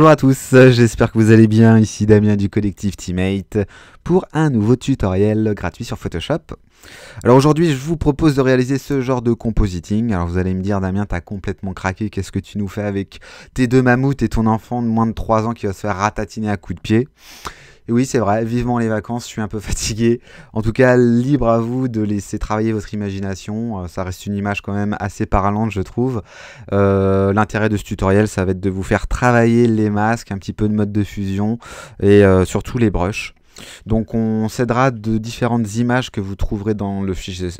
Bonjour à tous, j'espère que vous allez bien, ici Damien du collectif Teammate pour un nouveau tutoriel gratuit sur Photoshop. Alors aujourd'hui je vous propose de réaliser ce genre de compositing, alors vous allez me dire Damien t'as complètement craqué, qu'est-ce que tu nous fais avec tes deux mammouths et ton enfant de moins de 3 ans qui va se faire ratatiner à coups de pied oui, c'est vrai, vivement les vacances, je suis un peu fatigué. En tout cas, libre à vous de laisser travailler votre imagination. Euh, ça reste une image quand même assez parlante, je trouve. Euh, l'intérêt de ce tutoriel, ça va être de vous faire travailler les masques, un petit peu de mode de fusion et euh, surtout les brushes. Donc on cédera de différentes images que vous trouverez dans le, fichier,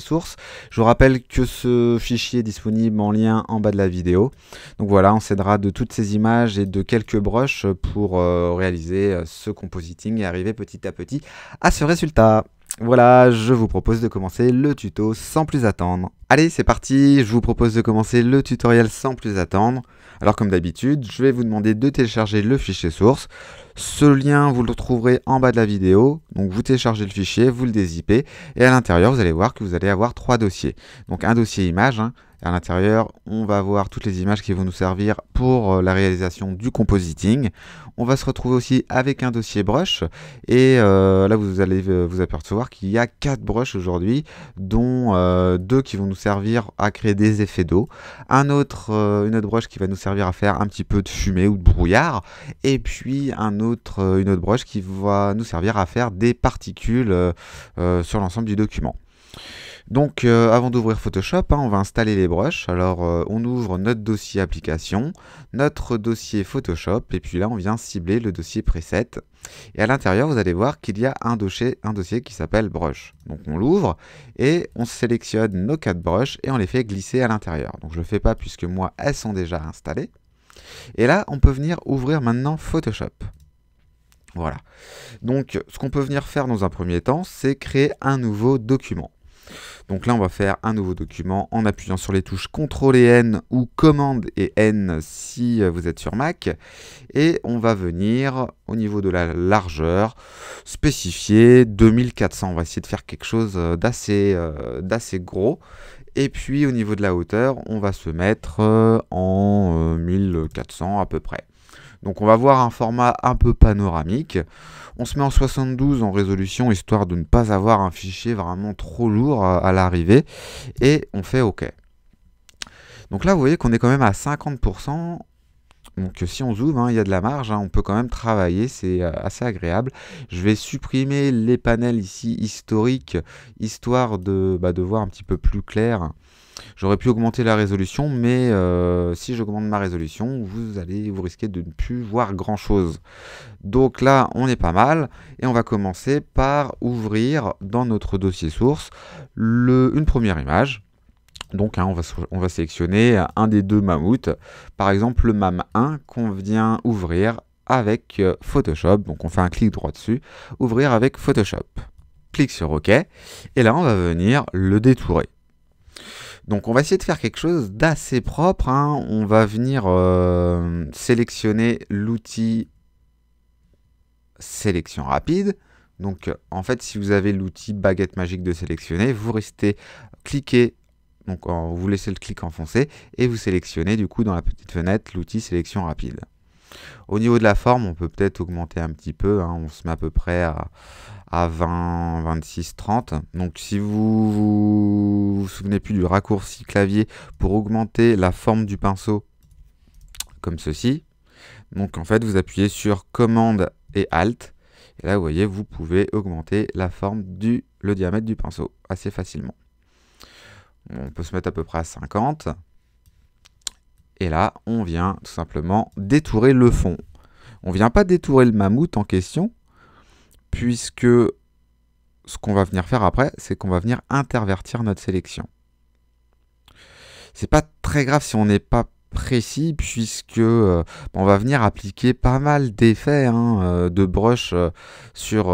source. Je vous rappelle que ce fichier est disponible en lien en bas de la vidéo. Donc voilà, on s'aidera de toutes ces images et de quelques broches pour euh, réaliser euh, ce compositing et arriver petit à petit à ce résultat. Voilà, je vous propose de commencer le tuto sans plus attendre. Allez, c'est parti, je vous propose de commencer le tutoriel sans plus attendre. Alors comme d'habitude, je vais vous demander de télécharger le fichier source. Ce lien, vous le trouverez en bas de la vidéo. Donc vous téléchargez le fichier, vous le dézippez et à l'intérieur, vous allez voir que vous allez avoir trois dossiers. Donc un dossier image, hein, à l'intérieur, on va voir toutes les images qui vont nous servir pour euh, la réalisation du compositing. On va se retrouver aussi avec un dossier brush. Et euh, là, vous allez euh, vous apercevoir qu'il y a quatre brushes aujourd'hui, dont deux qui vont nous servir à créer des effets d'eau. Un autre, une autre brush qui va nous servir à faire un petit peu de fumée ou de brouillard. Et puis un autre, une autre brush qui va nous servir à faire des particules sur l'ensemble du document. Donc euh, avant d'ouvrir Photoshop, hein, on va installer les brushes. Alors euh, on ouvre notre dossier application, notre dossier Photoshop, et puis là on vient cibler le dossier preset. Et à l'intérieur, vous allez voir qu'il y a un dossier, un dossier qui s'appelle brush. Donc on l'ouvre et on sélectionne nos quatre brushes et on les fait glisser à l'intérieur. Donc je ne le fais pas puisque moi, elles sont déjà installées. Et là, on peut venir ouvrir maintenant Photoshop. Voilà. Donc, ce qu'on peut venir faire dans un premier temps, c'est créer un nouveau document. Donc là, on va faire un nouveau document en appuyant sur les touches CTRL et N ou commande et N si euh, vous êtes sur Mac. Et on va venir au niveau de la largeur spécifier 2400. On va essayer de faire quelque chose euh, euh, d'assez gros. Et puis au niveau de la hauteur, on va se mettre en 1400 à peu près. Donc on va voir un format un peu panoramique. On se met en 72 en résolution, histoire de ne pas avoir un fichier vraiment trop lourd euh, à l'arrivée. Et on fait OK. Donc là, vous voyez qu'on est quand même à 50%. Donc euh, si on zoome, hein, il y a de la marge, hein, on peut quand même travailler, c'est euh, assez agréable. Je vais supprimer les panels ici historiques, histoire de, bah, de voir un petit peu plus clair J'aurais pu augmenter la résolution, mais euh, si j'augmente ma résolution, vous allez vous risquer de ne plus voir grand chose. Donc là, on est pas mal et on va commencer par ouvrir dans notre dossier source une première image. Donc hein, on, va, on, va, sélectionner un des deux mammouths, par exemple le MAM1 qu'on vient ouvrir avec euh, Photoshop. Donc on fait un clic droit dessus, ouvrir avec Photoshop. Clique sur OK, et là on va venir le détourer. Donc on va essayer de faire quelque chose d'assez propre. Hein. On va venir euh, sélectionner l'outil sélection rapide. Donc en fait, si vous avez l'outil baguette magique de sélectionner, vous restez cliquer, donc vous laissez le clic enfoncé et vous sélectionnez du coup dans la petite fenêtre l'outil sélection rapide. Au niveau de la forme, on peut peut-être augmenter un petit peu, hein. on se met à peu près à, à 20, 26, 30. Donc si vous vous, souvenez plus du raccourci clavier pour augmenter la forme du pinceau, comme ceci. Donc en fait, vous appuyez sur commande et alt. Et là, vous voyez, vous pouvez augmenter la forme du le diamètre du pinceau assez facilement. On peut se mettre à peu près à 50. Et là, on vient tout simplement détourer le fond. On vient pas détourer le mammouth en question, puisque ce qu'on va venir faire après, c'est qu'on va venir intervertir notre sélection. C'est pas très grave si on n'est pas précis puisque euh, on va venir appliquer pas mal d'effets hein, euh, de brush euh, sur,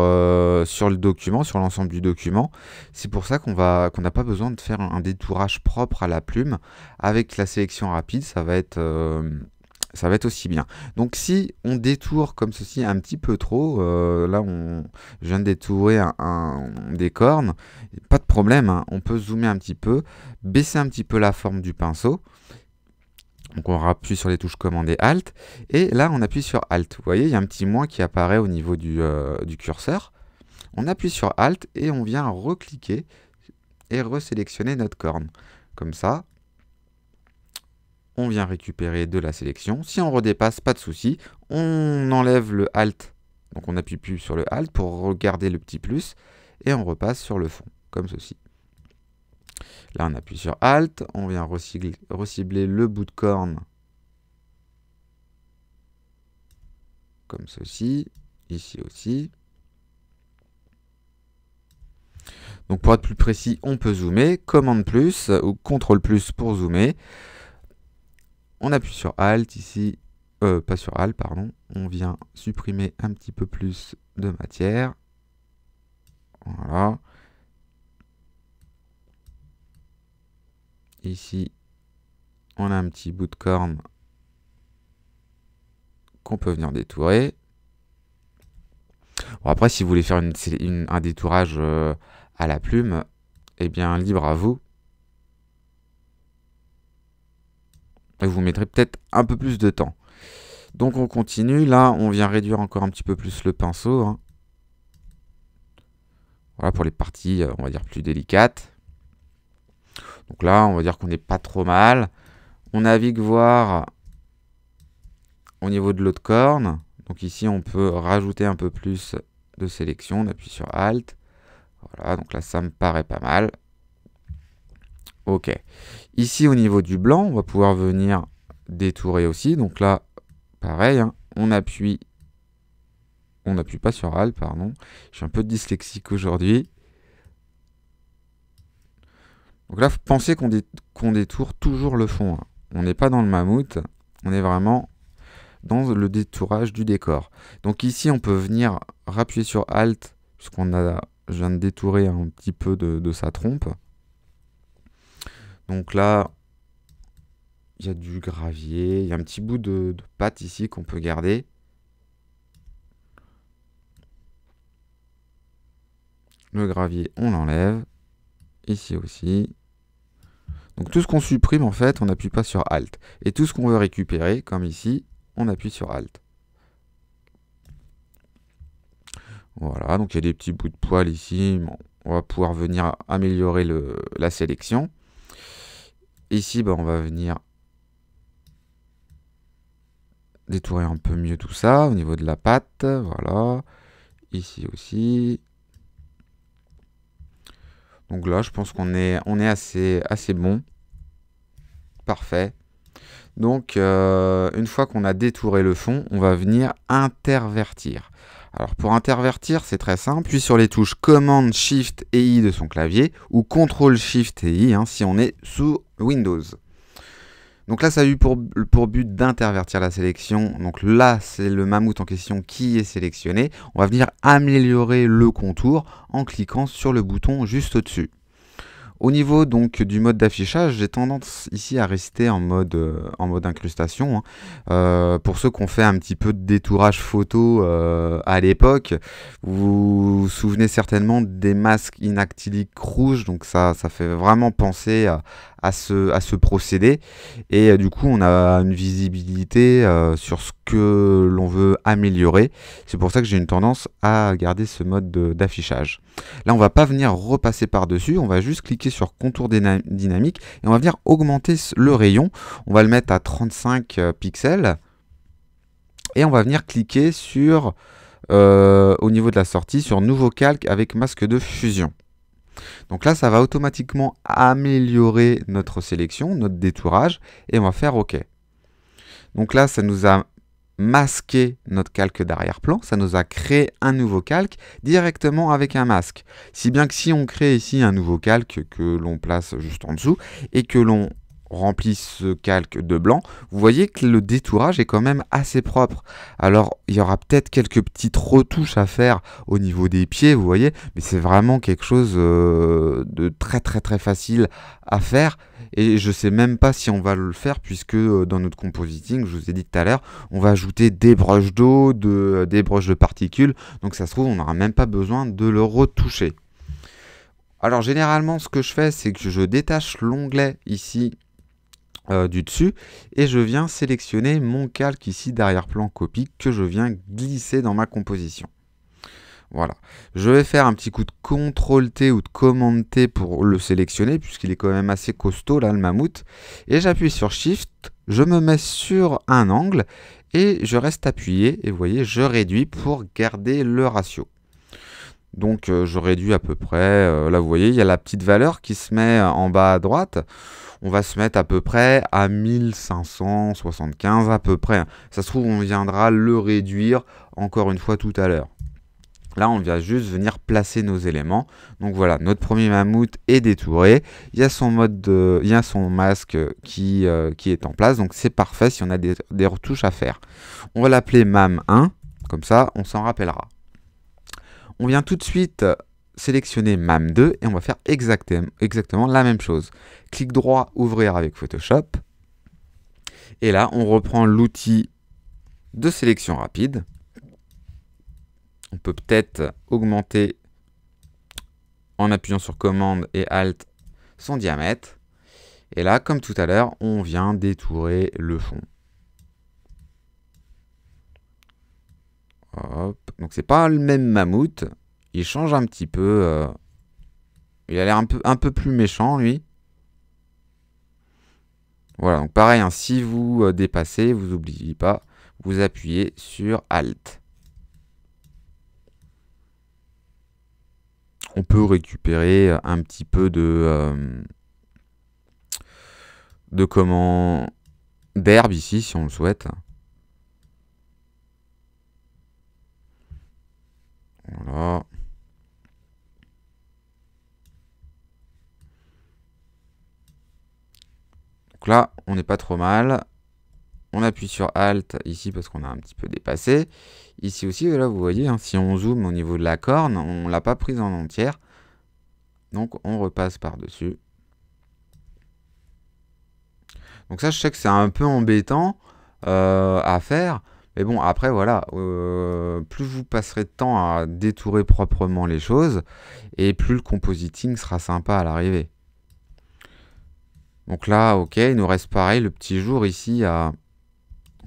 le document, sur l'ensemble du document. C'est pour ça qu'on qu'on n'a pas besoin de faire un détourage propre à la plume. Avec la sélection rapide, ça va être ça va être aussi bien. Donc si on détourne comme ceci un petit peu trop, euh, là on, vient de détourer un, des cornes, pas de problème, hein. on peut zoomer un petit peu, baisser un petit peu la forme du pinceau, donc on appuie sur les touches commandées et Alt, et là on appuie sur Alt. Vous voyez, il y a un petit moins qui apparaît au niveau du, euh, du curseur. On appuie sur Alt et on vient recliquer et resélectionner notre corne. Comme ça, on vient récupérer de la sélection. Si on redépasse, pas de souci, on enlève le Alt, donc on appuie plus sur le Alt pour regarder le petit plus, et on repasse sur le fond, comme ceci. Là, on appuie sur Alt, on vient recibler, le bout de corne, comme ceci, ici aussi. Donc pour être plus précis, on peut zoomer, commande plus ou contrôle plus pour zoomer. On appuie sur Alt ici, euh, pas sur Alt, pardon. On vient supprimer un petit peu plus de matière. Voilà. Ici, on a un petit bout de corne qu'on peut venir détourer. Bon, après, si vous voulez faire un détourage euh, à la plume, eh bien, libre à vous. vous mettrez peut-être un peu plus de temps. Donc on continue. Là, on vient réduire encore un petit peu plus le pinceau. Hein. Voilà pour les parties, euh, on va dire, plus délicates. Donc là, on va dire qu'on n'est pas trop mal. On navigue voir au niveau de l'autre corne. Donc ici, on peut rajouter un peu plus de sélection. On appuie sur Alt. Voilà, donc là, ça me paraît pas mal. OK. Ici, au niveau du blanc, on va pouvoir venir détourer aussi. Donc là, pareil, hein, on appuie... On n'appuie pas sur Alt, pardon. Je suis un peu dyslexique aujourd'hui. Donc là, pensez qu'on dé détourne toujours le fond. Hein. On n'est pas dans le mammouth, on est vraiment dans le détourage du décor. Donc ici, on peut venir rappuyer sur Alt, puisqu'on a, je viens de détourer un petit peu de sa trompe. Donc là, il y a du gravier, il y a un petit bout de, pâte ici qu'on peut garder. Le gravier, on l'enlève. Ici aussi. Donc tout ce qu'on supprime, en fait, on n'appuie pas sur Alt. Et tout ce qu'on veut récupérer, comme ici, on appuie sur Alt. Voilà, donc il y a des petits bouts de poils ici. on va pouvoir venir améliorer la sélection. Ici, bah, on va venir détourer un peu mieux tout ça au niveau de la pâte. Voilà. Ici aussi. Donc là, je pense qu'on est, on est assez, assez bon. Parfait. Donc, euh, une fois qu'on a détouré le fond, on va venir intervertir. Alors pour intervertir, c'est très simple. Puis sur les touches Command, Shift et I de son clavier, ou Control, Shift et I hein, si on est sous Windows. Donc là, ça a eu pour, pour but d'intervertir la sélection. Donc là, c'est le mammouth en question qui est sélectionné. On va venir améliorer le contour en cliquant sur le bouton juste au-dessus. Au niveau donc du mode d'affichage, j'ai tendance ici à rester en mode, euh, en mode incrustation. Hein. Euh, pour ceux qui ont fait un petit peu de détourage photo euh, à l'époque, vous vous souvenez certainement des masques inactiliques rouges, donc ça, ça fait vraiment penser à, à ce, procédé. Et euh, du coup, on a une visibilité euh, sur ce que l'on veut améliorer. C'est pour ça que j'ai une tendance à garder ce mode d'affichage. Là, on va pas venir repasser par-dessus, on va juste cliquer sur contour dynamique et on va venir augmenter le rayon. On va le mettre à 35 euh, pixels et on va venir cliquer sur, au niveau de la sortie, sur nouveau calque avec masque de fusion. Donc là, ça va automatiquement améliorer notre sélection, notre détourage, et on va faire OK. Donc là, ça nous a masqué notre calque d'arrière-plan, ça nous a créé un nouveau calque directement avec un masque. Si bien que si on crée ici un nouveau calque que l'on place juste en dessous et que l'on remplit ce calque de blanc, vous voyez que le détourage est quand même assez propre. Alors il y aura peut-être quelques petites retouches à faire au niveau des pieds, vous voyez, mais c'est vraiment quelque chose euh, de très très très facile à faire. Et je ne sais même pas si on va le faire puisque euh, dans notre compositing, je vous ai dit tout à l'heure, on va ajouter des broches d'eau, euh, des broches de particules, donc ça se trouve on n'aura même pas besoin de le retoucher. Alors généralement ce que je fais c'est que je détache l'onglet ici euh, du dessus et je viens sélectionner mon calque ici d'arrière-plan copie que je viens glisser dans ma composition. Voilà. Je vais faire un petit coup de CTRL T ou de Command T pour le sélectionner puisqu'il est quand même assez costaud là le mammouth et j'appuie sur Shift, je me mets sur un angle et je reste appuyé et vous voyez je réduis pour garder le ratio. Donc euh, je réduis à peu près, euh, là vous voyez il y a la petite valeur qui se met en bas à droite on va se mettre à peu près à 1575 à peu près. Ça se trouve, on viendra le réduire encore une fois tout à l'heure. Là, on vient juste venir placer nos éléments. Donc voilà, notre premier mammouth est détouré. Il y a son, mode Il y a son masque qui, euh, qui est en place. Donc c'est parfait si on a des, des retouches à faire. On va l'appeler mam1. Comme ça, on s'en rappellera. On vient tout de suite sélectionner MAM2 et on va faire exactement la même chose. Clic droit, ouvrir avec Photoshop. Et là, on reprend l'outil de sélection rapide. On peut peut-être augmenter en appuyant sur commande et alt son diamètre. Et là, comme tout à l'heure, on vient détourer le fond. Hop. Donc c'est pas le même mammouth, il change un petit peu. Euh, il a l'air un peu, un peu plus méchant, lui. Voilà, donc pareil, hein, si vous euh, dépassez, vous n'oubliez pas, vous appuyez sur Alt. On peut récupérer euh, un petit peu de... de comment... d'herbe ici, si on le souhaite. Voilà. là, on n'est pas trop mal. On appuie sur Alt ici parce qu'on a un petit peu dépassé. Ici aussi, là, vous voyez, hein, si on zoome au niveau de la corne, on ne l'a pas prise en entière. Donc on repasse par-dessus. Donc ça, je sais que c'est un peu embêtant euh, à faire. Mais bon, après, voilà, euh, plus vous passerez de temps à détourer proprement les choses, et plus le compositing sera sympa à l'arrivée. Donc là, ok, il nous reste pareil, le petit jour ici à...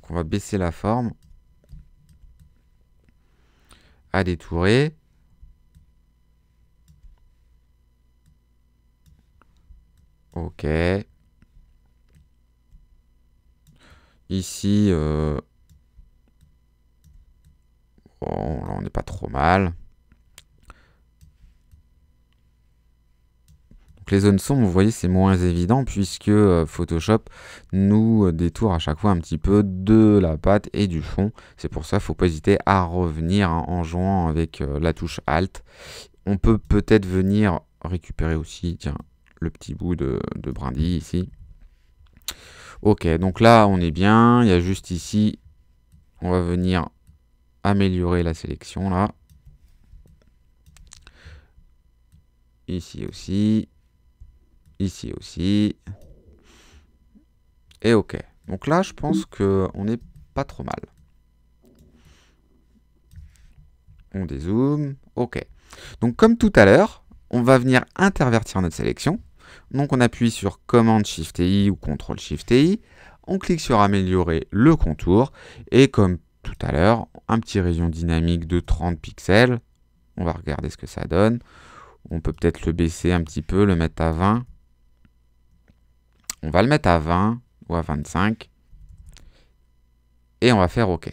on va baisser la forme. À détourer. Ok. Ici, euh, bon, là on n'est pas trop mal. les zones sombres, vous voyez, c'est moins évident puisque euh, Photoshop nous détourne à chaque fois un petit peu de la pâte et du fond. C'est pour ça qu'il ne faut pas hésiter à revenir hein, en jouant avec euh, la touche Alt. On peut peut-être venir récupérer aussi tiens, le petit bout de, de brindille ici. Ok, donc là on est bien, il y a juste ici, on va venir améliorer la sélection là. Ici aussi, Ici aussi. Et ok. Donc là, je pense qu'on n'est pas trop mal. On dézoome. Ok. Donc comme tout à l'heure, on va venir intervertir notre sélection. Donc on appuie sur Command Shift I ou contrôle Shift I. On clique sur améliorer le contour. Et comme tout à l'heure, un petit rayon dynamique de 30 pixels. On va regarder ce que ça donne. On peut peut-être le baisser un petit peu, le mettre à 20. On va le mettre à 20 ou à 25. Et on va faire OK.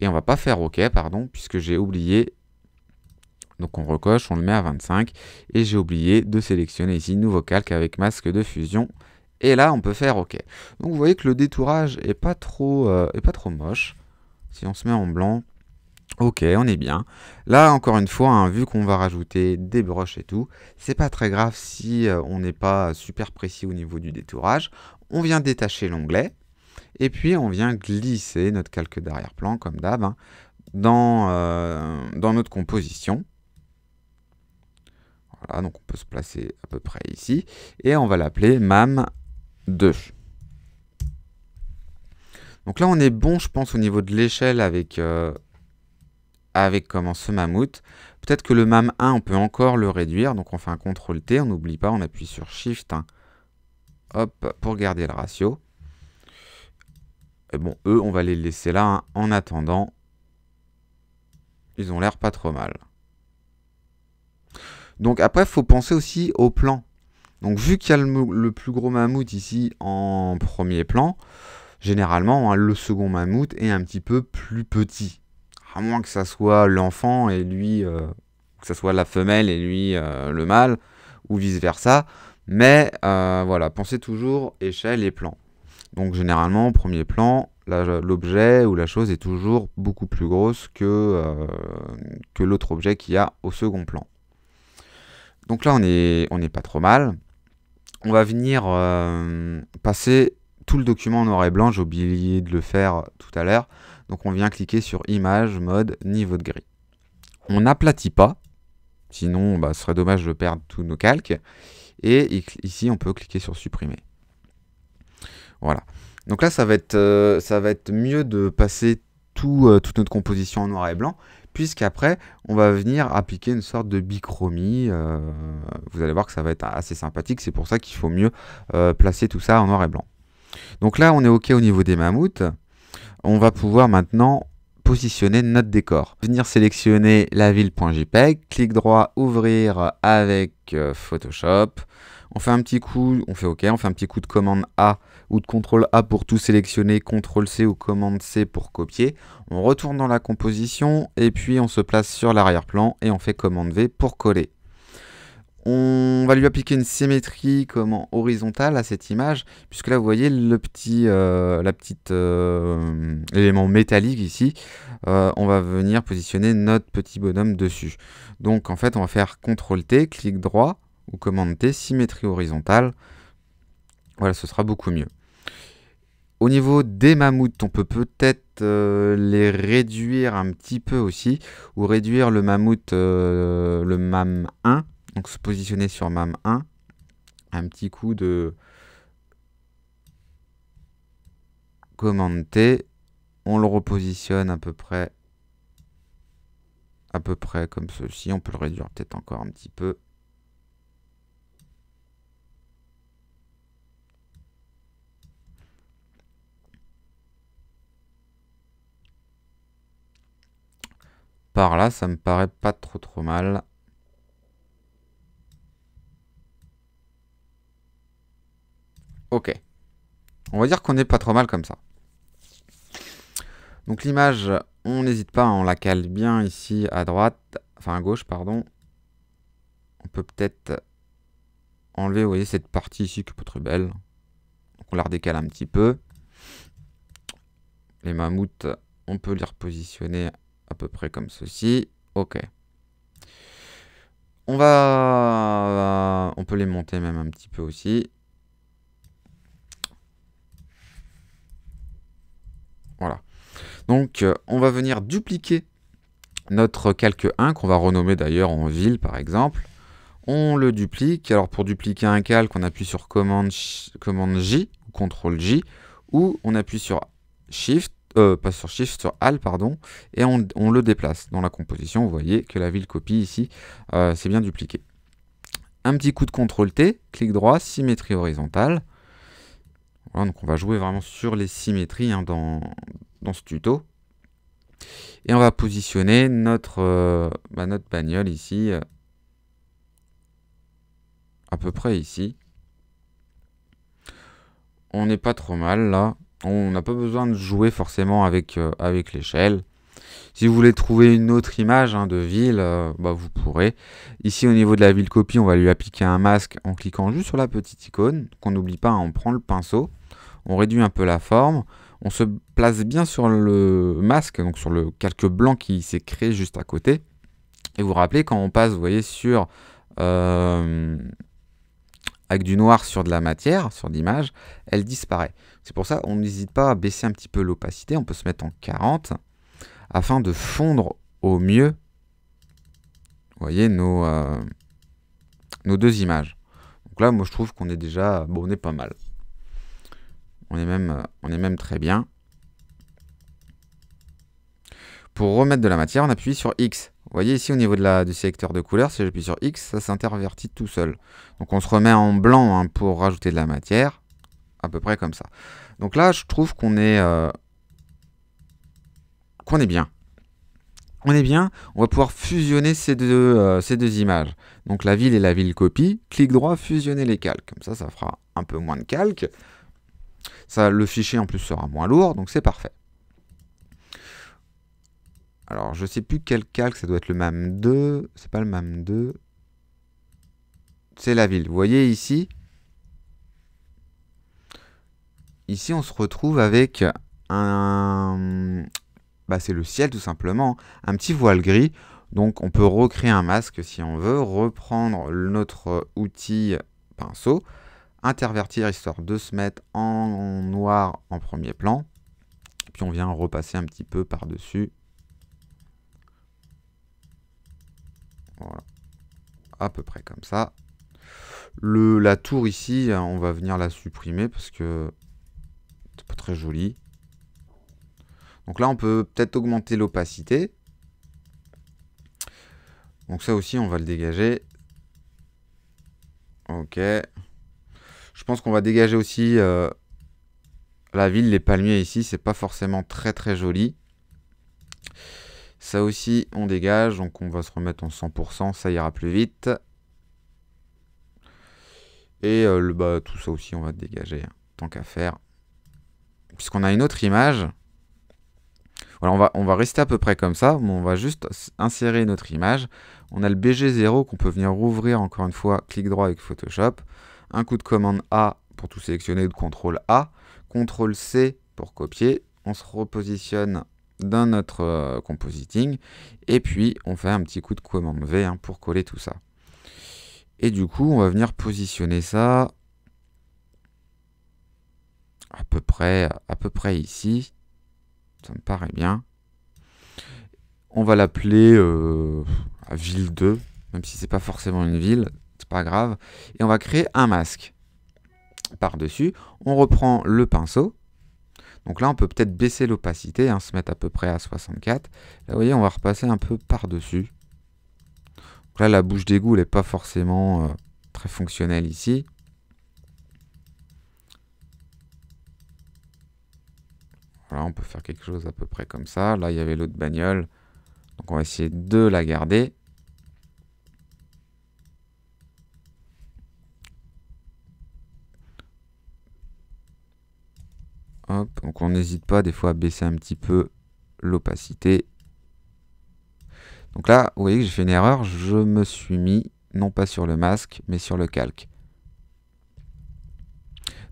Et on va pas faire OK, pardon, puisque j'ai oublié. Donc on recoche, on le met à 25. Et j'ai oublié de sélectionner ici nouveau calque avec masque de fusion. Et là, on peut faire OK. Donc vous voyez que le détourage est pas trop, euh, pas trop moche. Si on se met en blanc, Ok, on est bien. Là, encore une fois, hein, vu qu'on va rajouter des broches et tout, c'est pas très grave si euh, on n'est pas super précis au niveau du détourage. On vient détacher l'onglet et puis on vient glisser notre calque d'arrière-plan, comme d'hab, hein, dans, euh, dans notre composition. Voilà, donc on peut se placer à peu près ici. Et on va l'appeler MAM2. Donc là, on est bon, je pense, au niveau de l'échelle avec... Euh, avec comment ce mammouth. Peut-être que le MAM1, on peut encore le réduire. Donc on fait un CTRL-T, on n'oublie pas, on appuie sur SHIFT. Hein. Hop, pour garder le ratio. Et bon, eux, on va les laisser là. Hein. En attendant, ils ont l'air pas trop mal. Donc après, il faut penser aussi au plan. Donc vu qu'il y a le, plus gros mammouth ici en premier plan, généralement, hein, le second mammouth est un petit peu plus petit à moins que ça soit l'enfant et lui, euh, que ça soit la femelle et lui euh, le mâle, ou vice-versa. Mais euh, voilà, pensez toujours échelle et plan. Donc généralement, au premier plan, l'objet ou la chose est toujours beaucoup plus grosse que, que l'autre objet qu'il y a au second plan. Donc là, on n'est on pas trop mal. On va venir passer tout le document en noir et blanc, j'ai oublié de le faire tout à l'heure. Donc on vient cliquer sur image, mode, niveau de gris. On n'aplatit pas, sinon bah, ce serait dommage de perdre tous nos calques. Et ici on peut cliquer sur supprimer. Voilà. Donc là ça va être, euh, ça va être mieux de passer tout, euh, toute notre composition en noir et blanc puisqu'après, on va venir appliquer une sorte de bichromie. Euh, vous allez voir que ça va être assez sympathique, c'est pour ça qu'il faut mieux placer tout ça en noir et blanc. Donc là, on est OK au niveau des mammouths on va pouvoir maintenant positionner notre décor. Venir sélectionner la ville.jpg, clic droit, ouvrir avec euh, Photoshop. On fait un petit coup, on fait OK, on fait un petit coup de commande A ou de contrôle A pour tout sélectionner, contrôle C ou commande C pour copier. On retourne dans la composition et puis on se place sur l'arrière-plan et on fait commande V pour coller. On va lui appliquer une symétrie horizontale à cette image, puisque là vous voyez le petit euh, la petite, euh, élément métallique ici, euh, on va venir positionner notre petit bonhomme dessus. Donc en fait on va faire CTRL T, clic droit ou commande T, symétrie horizontale, voilà ce sera beaucoup mieux. Au niveau des mammouths, on peut peut-être les réduire un petit peu aussi, ou réduire le mammouth, le MAM1, donc se positionner sur MAM1, un petit coup de commande T, on le repositionne à peu près à peu près comme ceci, on peut le réduire peut-être encore un petit peu. Par là, ça me paraît pas trop trop mal. Ok. On va dire qu'on n'est pas trop mal comme ça. Donc l'image, on n'hésite pas, on la cale bien ici à droite, enfin à gauche, pardon. On peut peut-être enlever, vous voyez, cette partie ici qui est pas très belle. on la redécale un petit peu. Les mammouths, on peut les repositionner à peu près comme ceci. Ok. On va... On peut les monter même un petit peu aussi. Voilà. Donc, euh, on va venir dupliquer notre calque 1, qu'on va renommer d'ailleurs en ville, par exemple. On le duplique. Alors, pour dupliquer un calque, on appuie sur commande, J, ou CTRL J, ou on appuie sur Shift, euh, pas sur Shift, sur Al, pardon, et on, le déplace dans la composition. Vous voyez que la ville copie ici, euh, c'est bien dupliqué. Un petit coup de CTRL T, clic droit, symétrie horizontale. Hein, donc on va jouer vraiment sur les symétries hein, dans, ce tuto. Et on va positionner notre, euh, bah, notre bagnole ici, euh, à peu près ici. On n'est pas trop mal là. On n'a pas besoin de jouer forcément avec, euh, avec l'échelle. Si vous voulez trouver une autre image hein, de ville, bah, vous pourrez. Ici, au niveau de la ville copie, on va lui appliquer un masque en cliquant juste sur la petite icône. Qu'on n'oublie pas, on prend le pinceau on réduit un peu la forme, on se place bien sur le masque, donc sur le calque blanc qui s'est créé juste à côté. Et vous vous rappelez, quand on passe, vous voyez, sur... Euh, avec du noir sur de la matière, sur l'image, elle disparaît. C'est pour ça on n'hésite pas à baisser un petit peu l'opacité, on peut se mettre en 40, afin de fondre au mieux, voyez, nos, euh, nos deux images. Donc là, moi je trouve qu'on est déjà, bon, on est pas mal. On est même, euh, on est même très bien. Pour remettre de la matière, on appuie sur X. Vous voyez ici au niveau de la, du sélecteur de couleur, si j'appuie sur X, ça s'intervertit tout seul. Donc on se remet en blanc hein, pour rajouter de la matière, à peu près comme ça. Donc là, je trouve qu'on est, euh, qu'on est bien. On est bien, on va pouvoir fusionner ces deux, euh, ces deux images. Donc la ville et la ville copie, clic droit, fusionner les calques. Comme ça, ça fera un peu moins de calques le fichier en plus sera moins lourd, donc c'est parfait. Alors, je ne sais plus quel calque, ça doit être le MAM2. C'est pas le MAM2. C'est la ville. Vous voyez ici Ici, on se retrouve avec un... Bah, c'est le ciel tout simplement. Un petit voile gris. Donc, on peut recréer un masque si on veut. Reprendre notre outil pinceau intervertir histoire de se mettre en noir en premier plan. Puis on vient repasser un petit peu par-dessus. Voilà. À peu près comme ça. Le, la tour ici, on va venir la supprimer parce que c'est pas très joli. Donc là, on peut peut-être augmenter l'opacité. Donc ça aussi, on va le dégager. Ok. Je pense qu'on va dégager aussi euh, la ville, les palmiers ici, c'est pas forcément très très joli. Ça aussi, on dégage, donc on va se remettre en 100%, ça ira plus vite. Et euh, bah, tout ça aussi, on va dégager, hein, tant qu'à faire. Puisqu'on a une autre image. Voilà, on va, on va rester à peu près comme ça, on va juste insérer notre image. On a le BG0 qu'on peut venir rouvrir encore une fois, clic droit avec Photoshop un coup de commande A pour tout sélectionner, de contrôle A, contrôle C pour copier, on se repositionne dans notre euh, compositing, et puis on fait un petit coup de commande V hein, pour coller tout ça. Et du coup, on va venir positionner ça à peu près, à peu près ici. Ça me paraît bien. On va l'appeler euh, Ville 2, même si c'est pas forcément une ville, pas grave. Et on va créer un masque. Par-dessus, on reprend le pinceau. Donc là, on peut peut-être baisser l'opacité, hein, se mettre à peu près à 64. Là, vous voyez, on va repasser un peu par-dessus. là, la bouche d'égout, n'est pas forcément euh, très fonctionnelle ici. Voilà, on peut faire quelque chose à peu près comme ça. Là, il y avait l'autre bagnole. Donc on va essayer de la garder. donc on n'hésite pas des fois à baisser un petit peu l'opacité. Donc là, vous voyez que j'ai fait une erreur, je me suis mis non pas sur le masque, mais sur le calque.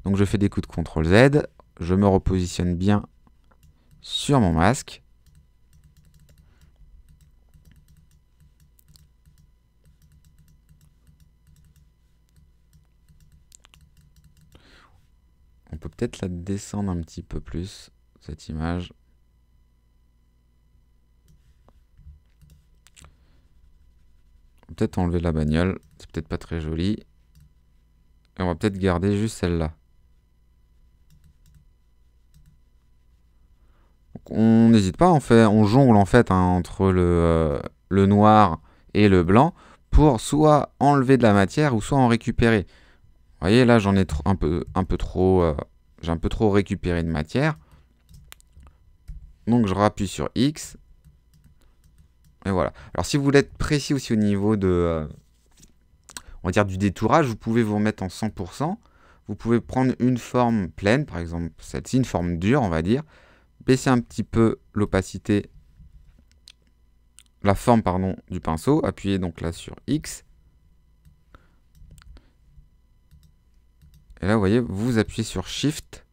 Donc je fais des coups de CTRL Z, je me repositionne bien sur mon masque. On peut peut-être la descendre un petit peu plus, cette image. peut-être enlever la bagnole. C'est peut-être pas très joli. Et on va peut-être garder juste celle-là. On n'hésite pas, en fait, on jongle en fait hein, entre le, euh, le, noir et le blanc pour soit enlever de la matière ou soit en récupérer. Vous voyez, là, j'en ai un peu, un peu trop... Euh, j'ai un peu trop récupéré de matière. Donc, je rappuie sur X. Et voilà. Alors, si vous voulez être précis aussi au niveau de... Euh, on va dire du détourage, vous pouvez vous remettre en 100%. Vous pouvez prendre une forme pleine, par exemple celle-ci, une forme dure, on va dire. Baisser un petit peu l'opacité, la forme, pardon, du pinceau. Appuyez donc là sur X. Et là, vous voyez, vous appuyez sur Shift.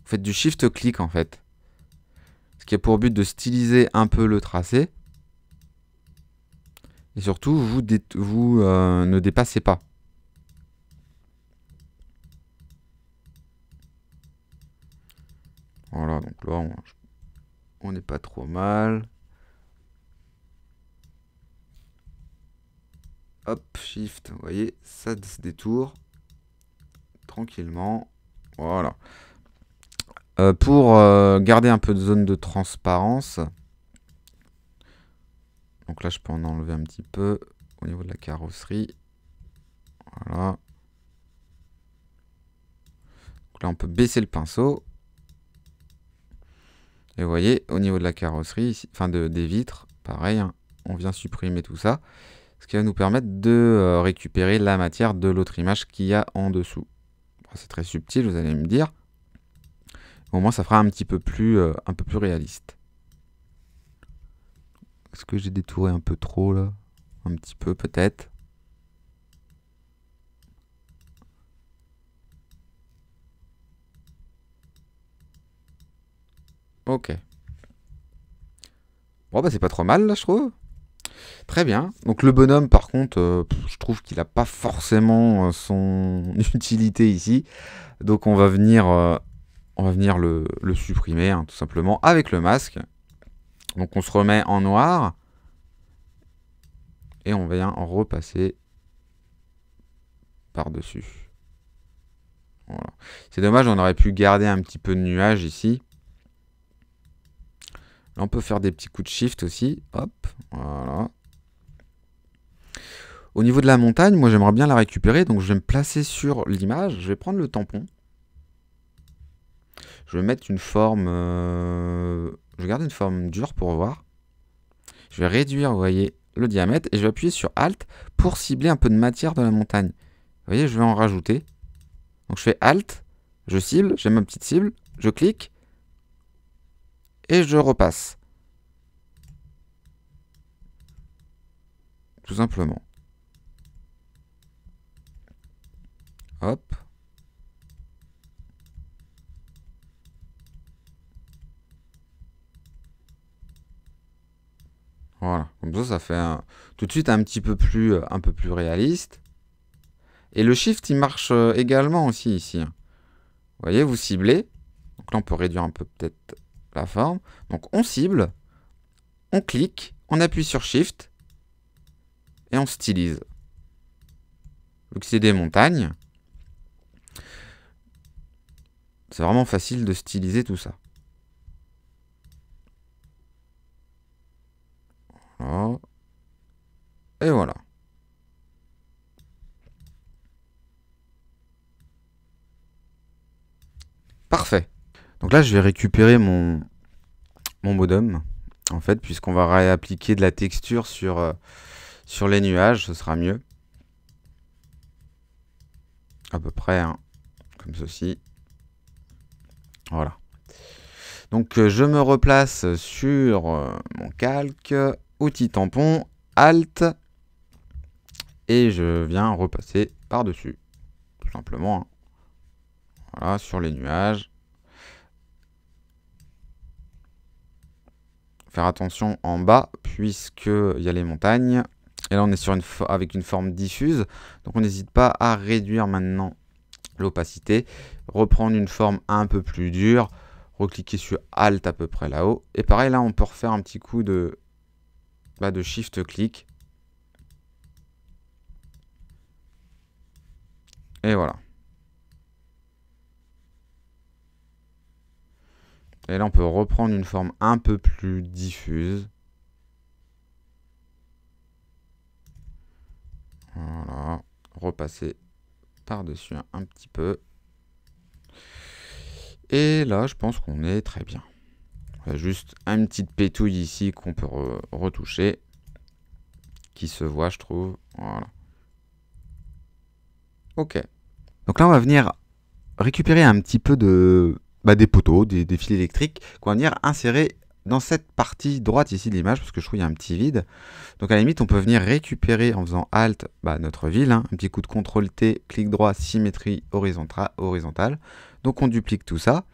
Vous faites du shift click en fait. Ce qui a pour but de styliser un peu le tracé. Et surtout, vous, euh, ne dépassez pas. Voilà, donc là, on n'est pas trop mal. Hop, shift, vous voyez, ça se détourne tranquillement. Voilà. Euh, pour euh, garder un peu de zone de transparence, donc là je peux en enlever un petit peu au niveau de la carrosserie. Voilà. là on peut baisser le pinceau. Et vous voyez, au niveau de la carrosserie, enfin de, des vitres, pareil, hein, on vient supprimer tout ça ce qui va nous permettre de euh, récupérer la matière de l'autre image qu'il y a en dessous. C'est très subtil, vous allez me dire. Au moins, ça fera un petit peu plus, euh, un peu plus réaliste. Est-ce que j'ai détouré un peu trop là Un petit peu peut-être. Ok. Bon bah c'est pas trop mal là je trouve. Très bien. Donc le bonhomme, par contre, euh, je trouve qu'il n'a pas forcément euh, son utilité ici. Donc on va venir, euh, on va venir le, supprimer, hein, tout simplement, avec le masque. Donc on se remet en noir. Et on vient en repasser par-dessus. C'est dommage, on aurait pu garder un petit peu de nuage ici. On peut faire des petits coups de shift aussi. Hop, voilà. Au niveau de la montagne, moi j'aimerais bien la récupérer, donc je vais me placer sur l'image, je vais prendre le tampon. Je vais mettre une forme... Euh, je garde une forme dure pour voir. Je vais réduire, vous voyez, le diamètre et je vais appuyer sur Alt pour cibler un peu de matière de la montagne. Vous voyez, je vais en rajouter. Donc je fais Alt, je cible, j'ai ma petite cible, je clique, et je repasse. Tout simplement. Hop. Voilà, comme ça, ça fait tout de suite un petit peu plus, un peu plus réaliste. Et le shift, il marche euh, également aussi ici. Hein. Vous voyez, vous ciblez. Donc là, on peut réduire un peu peut-être la forme. Donc on cible, on clique, on appuie sur Shift et on stylise. Donc c'est des montagnes. C'est vraiment facile de styliser tout ça. Et voilà. Parfait. Donc là, je vais récupérer mon, mon modem, en fait, puisqu'on va réappliquer de la texture sur, euh, sur les nuages, ce sera mieux. À peu près, hein, comme ceci. Voilà. Donc euh, je me replace sur euh, mon calque, outil tampon, Alt, et je viens repasser par-dessus, tout simplement. Hein. Voilà, sur les nuages. faire attention en bas puisqu'il y a les montagnes. Et là, on est sur une avec une forme diffuse. Donc, on n'hésite pas à réduire maintenant l'opacité. Reprendre une forme un peu plus dure. Recliquer sur Alt à peu près là-haut. Et pareil, là, on peut refaire un petit coup de, bah, de shift click Et voilà. Et là, on peut reprendre une forme un peu plus diffuse. Voilà. Repasser par-dessus un, petit peu. Et là, je pense qu'on est très bien. On a juste une petite pétouille ici qu'on peut retoucher. Qui se voit, je trouve. Voilà. Ok. Donc là, on va venir récupérer un petit peu de bah, des poteaux, des, fils électriques qu'on va venir insérer dans cette partie droite ici de l'image, parce que je trouve qu'il y a un petit vide. Donc à la limite, on peut venir récupérer en faisant Alt bah, notre ville, hein. un petit coup de CTRL T, clic droit, symétrie horizontale. Donc on duplique tout ça.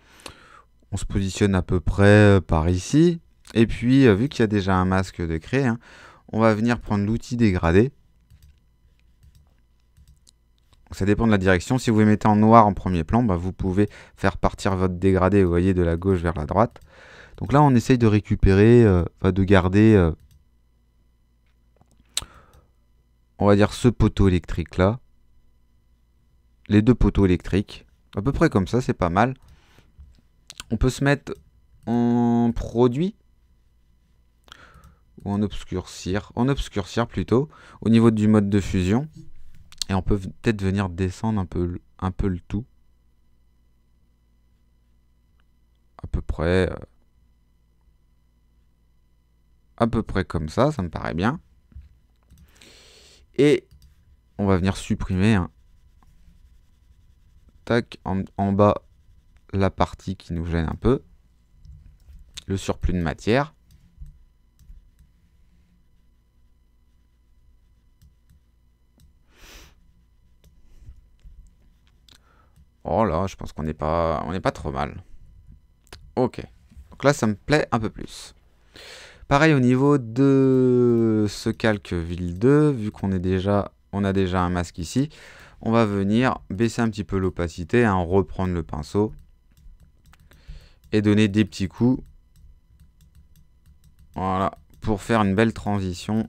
On se positionne à peu près euh, par ici. Et puis, euh, vu qu'il y a déjà un masque de créer, hein, on va venir prendre l'outil dégradé ça dépend de la direction. Si vous les mettez en noir en premier plan, bah, vous pouvez faire partir votre dégradé, vous voyez, de la gauche vers la droite. Donc là, on essaye de récupérer, euh, de garder, euh, on va dire, ce poteau électrique là. Les deux poteaux électriques. À peu près comme ça, c'est pas mal. On peut se mettre en produit ou en obscurcir, en obscurcir plutôt, au niveau du mode de fusion. Et on peut peut-être venir descendre un peu, un peu le tout. À peu près... Euh, à peu près comme ça, ça me paraît bien. Et on va venir supprimer. Hein. Tac, en bas, la partie qui nous gêne un peu. Le surplus de matière. Oh là, je pense qu'on n'est pas, on n'est pas trop mal. Ok. Donc là, ça me plaît un peu plus. Pareil au niveau de ce calque ville 2, vu qu'on est déjà, on a déjà un masque ici, on va venir baisser un petit peu l'opacité, hein, reprendre le pinceau et donner des petits coups. Voilà, pour faire une belle transition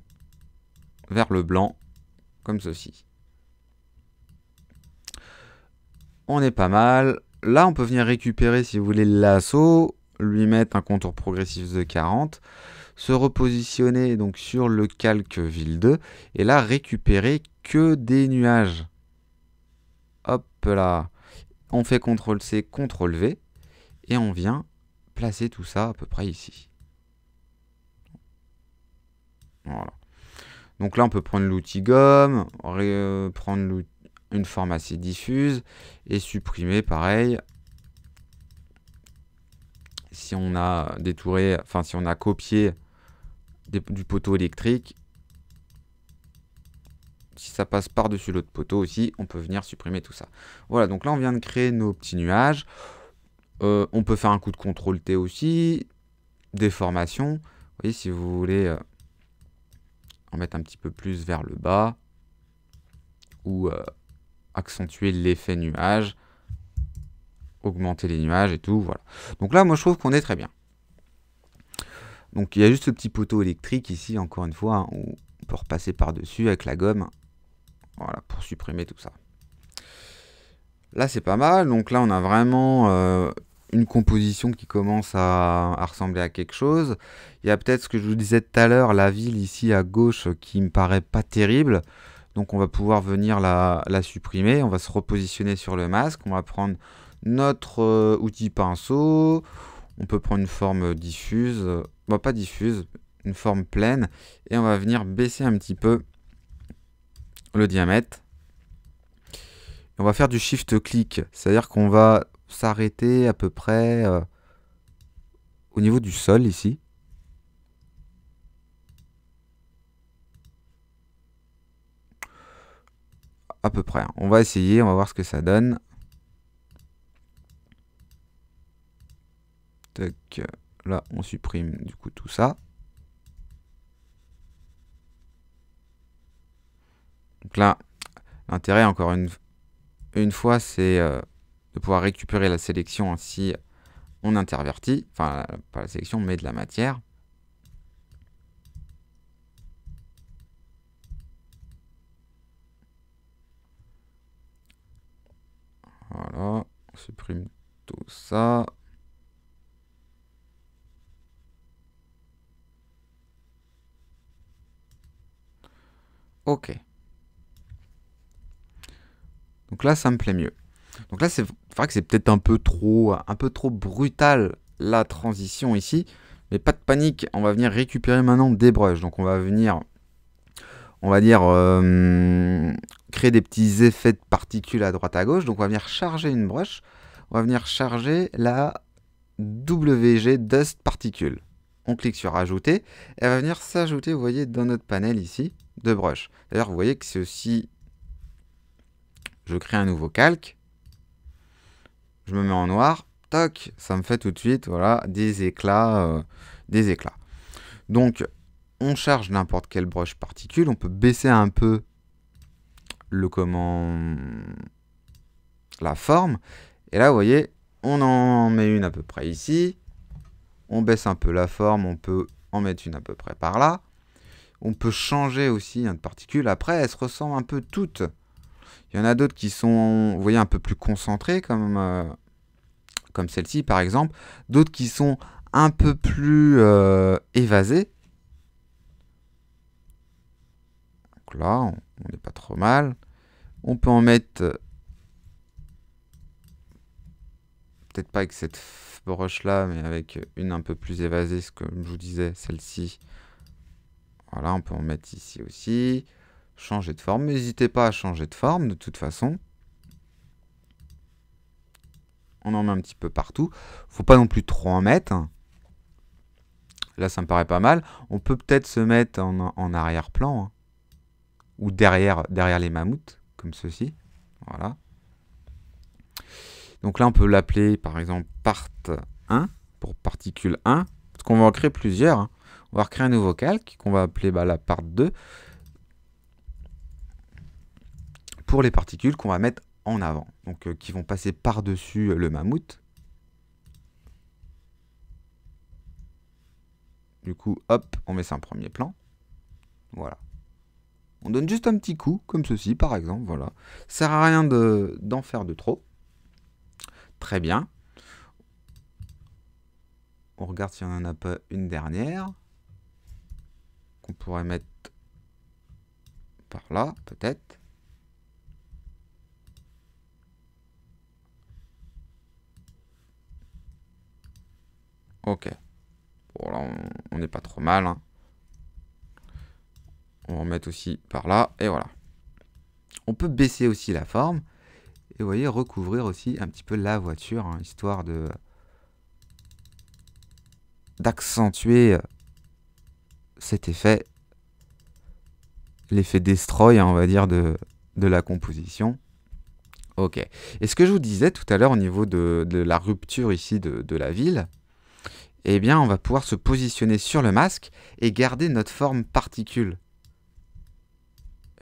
vers le blanc, comme ceci. On est pas mal. Là, on peut venir récupérer, si vous voulez, l'assaut, lui mettre un contour progressif de 40, se repositionner donc sur le calque ville 2, et là, récupérer que des nuages. Hop là. On fait CTRL-C, CTRL-V, et on vient placer tout ça à peu près ici. Voilà. Donc là, on peut prendre l'outil gomme, euh, prendre l'outil une forme assez diffuse et supprimer pareil si on a détouré, enfin si on a copié du poteau électrique, si ça passe par-dessus l'autre poteau aussi, on peut venir supprimer tout ça. Voilà, donc là on vient de créer nos petits nuages. Euh, on peut faire un coup de contrôle T aussi, déformation. Vous voyez, si vous voulez euh, en mettre un petit peu plus vers le bas, ou euh, accentuer l'effet nuage, augmenter les nuages et tout, voilà. Donc là, moi, je trouve qu'on est très bien. Donc il y a juste ce petit poteau électrique ici, encore une fois, hein, où on peut repasser par-dessus avec la gomme, voilà, pour supprimer tout ça. Là, c'est pas mal. Donc là, on a vraiment euh, une composition qui commence à, ressembler à quelque chose. Il y a peut-être ce que je vous disais tout à l'heure, la ville ici à gauche qui me paraît pas terrible. Donc on va pouvoir venir la, supprimer, on va se repositionner sur le masque, on va prendre notre euh, outil pinceau, on peut prendre une forme diffuse, pas diffuse, une forme pleine, et on va venir baisser un petit peu le diamètre. on va faire du shift-click, c'est-à-dire qu'on va s'arrêter à peu près euh, au niveau du sol ici. à peu près. On va essayer, on va voir ce que ça donne. là on supprime du coup tout ça. Donc là, l'intérêt encore une, une fois, c'est euh, de pouvoir récupérer la sélection si on intervertit, enfin pas la sélection mais de la matière. Voilà, on supprime tout ça. OK. Donc là, ça me plaît mieux. Donc là, c'est vrai que c'est peut-être un peu trop, un peu trop brutal la transition ici. Mais pas de panique, on va venir récupérer maintenant des brushes. Donc on va venir on va dire, euh, créer des petits effets de particules à droite à gauche. Donc on va venir charger une broche, on va venir charger la WG Dust Particules. On clique sur Ajouter, et elle va venir s'ajouter, vous voyez, dans notre panel ici, de brush. D'ailleurs, vous voyez que c'est aussi... Je crée un nouveau calque, je me mets en noir, toc, ça me fait tout de suite, voilà, des éclats, euh, des éclats. Donc, on charge n'importe quelle broche particule, on peut baisser un peu le comment la forme. Et là, vous voyez, on en met une à peu près ici. On baisse un peu la forme, on peut en mettre une à peu près par là. On peut changer aussi une particule. Après, elle se ressent un peu toutes. Il y en a d'autres qui sont, vous voyez, un peu plus concentrées, comme, euh, comme celle-ci, par exemple. D'autres qui sont un peu plus euh, évasées. là, on n'est pas trop mal. On peut en mettre... Peut-être pas avec cette broche là, mais avec une un peu plus évasée, ce que je vous disais, celle-ci. Voilà, on peut en mettre ici aussi. Changer de forme. N'hésitez pas à changer de forme, de toute façon. On en met un petit peu partout. Faut pas non plus trop en mettre. Là, ça me paraît pas mal. On peut peut-être se mettre en, arrière-plan. Hein ou derrière, derrière les mammouths, comme ceci. Voilà. Donc là, on peut l'appeler par exemple part 1 pour particule 1, parce qu'on va en créer plusieurs. Hein. On va recréer un nouveau calque qu'on va appeler bah, la part 2 pour les particules qu'on va mettre en avant, donc euh, qui vont passer par-dessus le mammouth. Du coup, hop, on met ça en premier plan. Voilà. On donne juste un petit coup, comme ceci par exemple, voilà. Ça sert à rien d'en faire de trop. Très bien. On regarde s'il on en a pas une dernière. Qu'on pourrait mettre par là, peut-être. Ok. Bon, là, on n'est pas trop mal. Hein. On va en mettre aussi par là, et voilà. On peut baisser aussi la forme, et vous voyez, recouvrir aussi un petit peu la voiture, hein, histoire de d'accentuer euh, cet effet, l'effet destroy, hein, on va dire, de, de la composition. Ok. Et ce que je vous disais tout à l'heure au niveau de, la rupture ici de, de, la ville, eh bien, on va pouvoir se positionner sur le masque et garder notre forme particule.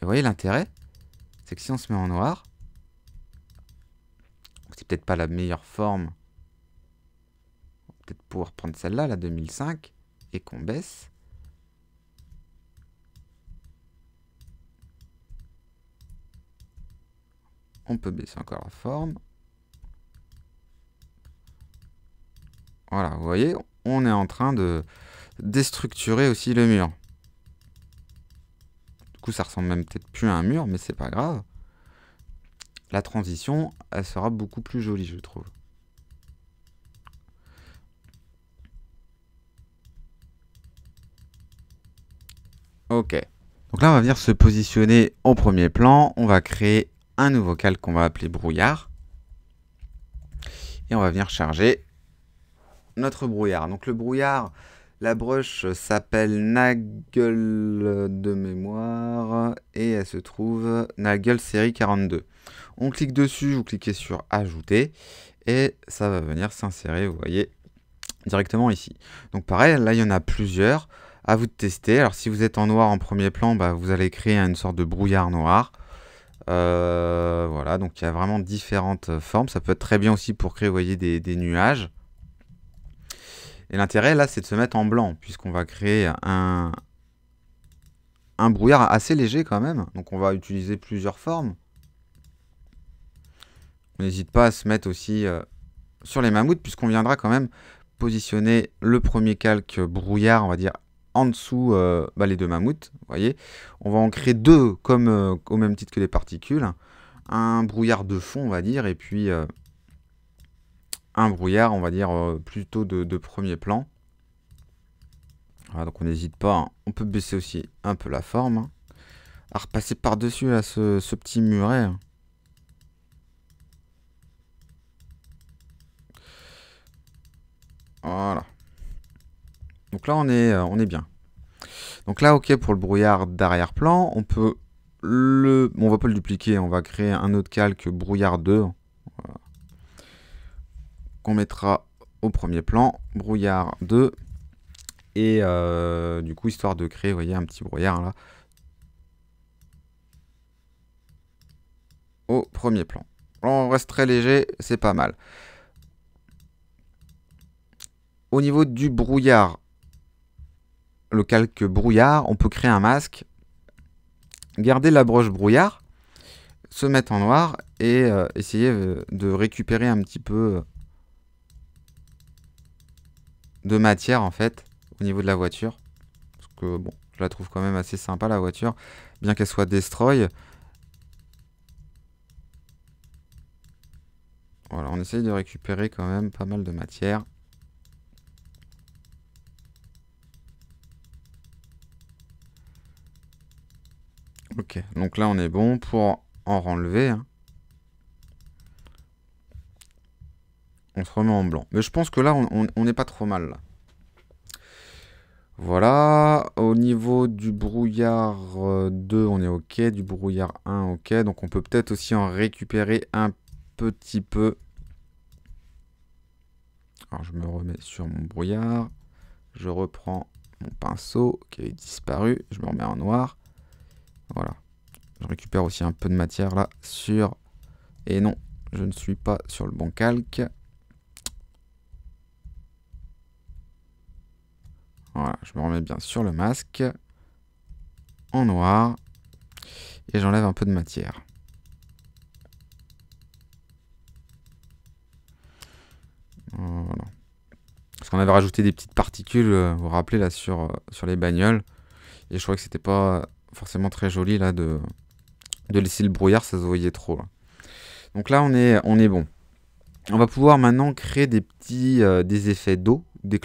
Vous voyez l'intérêt C'est que si on se met en noir, c'est peut-être pas la meilleure forme. Peut-être pouvoir prendre celle-là, la 2005, et qu'on baisse. On peut baisser encore la forme. Voilà, vous voyez, on est en train de déstructurer aussi le mur ça ressemble même peut-être plus à un mur, mais c'est pas grave. La transition, elle sera beaucoup plus jolie, je trouve. Ok. Donc là, on va venir se positionner au premier plan. On va créer un nouveau calque qu'on va appeler brouillard. Et on va venir charger notre brouillard. Donc le brouillard, la broche s'appelle Nagle de mémoire et elle se trouve Nagle série 42. On clique dessus, vous cliquez sur ajouter et ça va venir s'insérer, vous voyez, directement ici. Donc pareil, là il y en a plusieurs, à vous de tester. Alors si vous êtes en noir en premier plan, bah, vous allez créer une sorte de brouillard noir. Euh, voilà, donc il y a vraiment différentes formes. Ça peut être très bien aussi pour créer, vous voyez, des nuages. Et l'intérêt là, c'est de se mettre en blanc, puisqu'on va créer un, un brouillard assez léger quand même. Donc on va utiliser plusieurs formes. On n'hésite pas à se mettre aussi euh, sur les mammouths, puisqu'on viendra quand même positionner le premier calque brouillard, on va dire, en dessous euh, bah, les deux mammouths. Vous voyez On va en créer deux, comme euh, au même titre que les particules. Un brouillard de fond, on va dire, et puis un brouillard, on va dire, euh, plutôt de, premier plan. donc on n'hésite pas, hein. on peut baisser aussi un peu la forme. Hein. À repasser par-dessus à ce, petit muret. Hein. Voilà. Donc là on est, euh, on est bien. Donc là ok pour le brouillard d'arrière-plan, on peut le... Bon, on va pas le dupliquer, on va créer un autre calque brouillard 2 mettra au premier plan, brouillard 2, et euh, du coup, histoire de créer, voyez, un petit brouillard là, au premier plan. On reste très léger, c'est pas mal. Au niveau du brouillard, le calque brouillard, on peut créer un masque, garder la broche brouillard, se mettre en noir et euh, essayer euh, de récupérer un petit peu de matière en fait au niveau de la voiture. Parce que bon, je la trouve quand même assez sympa la voiture, bien qu'elle soit destroy. Voilà, on essaye de récupérer quand même pas mal de matière. Ok, donc là on est bon pour en renlever. Hein. on se remet en blanc. Mais je pense que là, on n'est pas trop mal. Voilà, au niveau du brouillard 2, euh, on est OK. Du brouillard 1, OK. Donc on peut peut-être aussi en récupérer un petit peu. Alors je me remets sur mon brouillard. Je reprends mon pinceau qui avait disparu. Je me remets en noir. Voilà. Je récupère aussi un peu de matière là sur... Et non, je ne suis pas sur le bon calque. Voilà, je me remets bien sur le masque, en noir, et j'enlève un peu de matière. Parce qu'on avait rajouté des petites particules, euh, vous vous rappelez, là, sur, euh, sur les bagnoles. Et je trouvais que c'était pas forcément très joli, là, de, de laisser le brouillard, ça se voyait trop. Donc là, on est, on est bon. On va pouvoir maintenant créer des petits euh, des effets d'eau, des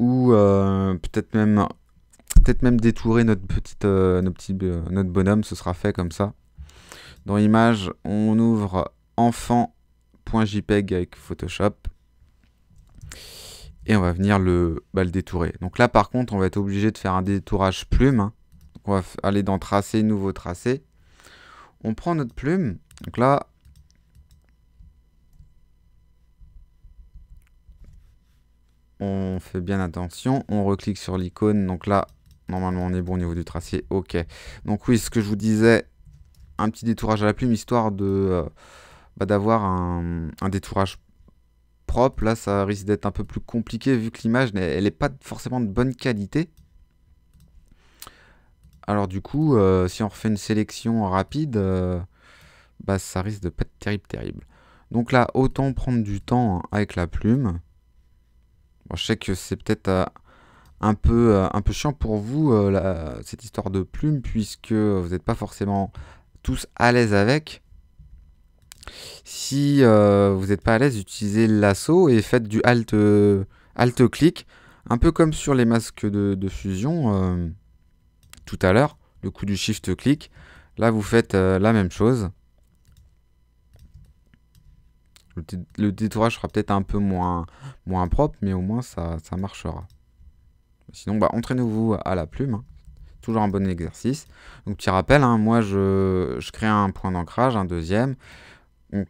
ou euh, peut-être même peut-être même détourer notre petite euh, notre, petit, euh, notre bonhomme, ce sera fait comme ça. Dans l'image, on ouvre enfant.jpg e avec Photoshop et on va venir le, bal détourer. Donc là par contre on va être obligé de faire un détourage plume. on va aller dans tracé, nouveau tracé. On prend notre plume. Donc là on fait bien attention, on reclique sur l'icône, donc là, normalement on est bon au niveau du tracé, ok. Donc oui, ce que je vous disais, un petit détourage à la plume, histoire de euh, bah, d'avoir un, un, détourage propre, là ça risque d'être un peu plus compliqué, vu que l'image, elle n'est pas forcément de bonne qualité. Alors du coup, euh, si on refait une sélection rapide, euh, bah, ça risque de pas être terrible, terrible. Donc là, autant prendre du temps avec la plume je sais que c'est peut-être euh, un, peu, euh, un peu chiant pour vous, euh, cette histoire de plume, puisque vous n'êtes pas forcément tous à l'aise avec. Si vous n'êtes pas à l'aise, utilisez l'assaut et faites du alt, alt clic, un peu comme sur les masques de, de fusion tout à l'heure, le coup du shift clic. Là, vous faites la même chose. Le, détourage sera peut-être un peu moins, moins propre, mais au moins ça, marchera. Sinon, bah, entraînez-vous à la plume. Hein. Toujours un bon exercice. Donc, petit rappel, hein, moi, je, crée un point d'ancrage, un deuxième.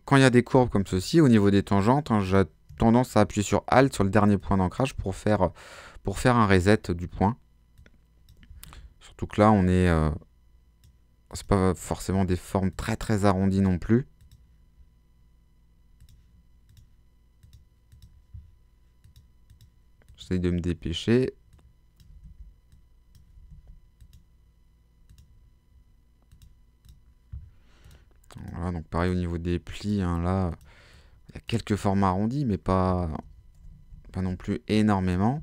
quand il y a des courbes comme ceci, au niveau des tangentes, hein, j'ai tendance à appuyer sur Alt sur le dernier point d'ancrage pour faire, pour faire un reset du point. Surtout que là, on est... Euh, c'est pas forcément des formes très très arrondies non plus. de me dépêcher. donc pareil au niveau des plis, hein, là, il y a quelques formes arrondies, mais pas, pas non plus énormément.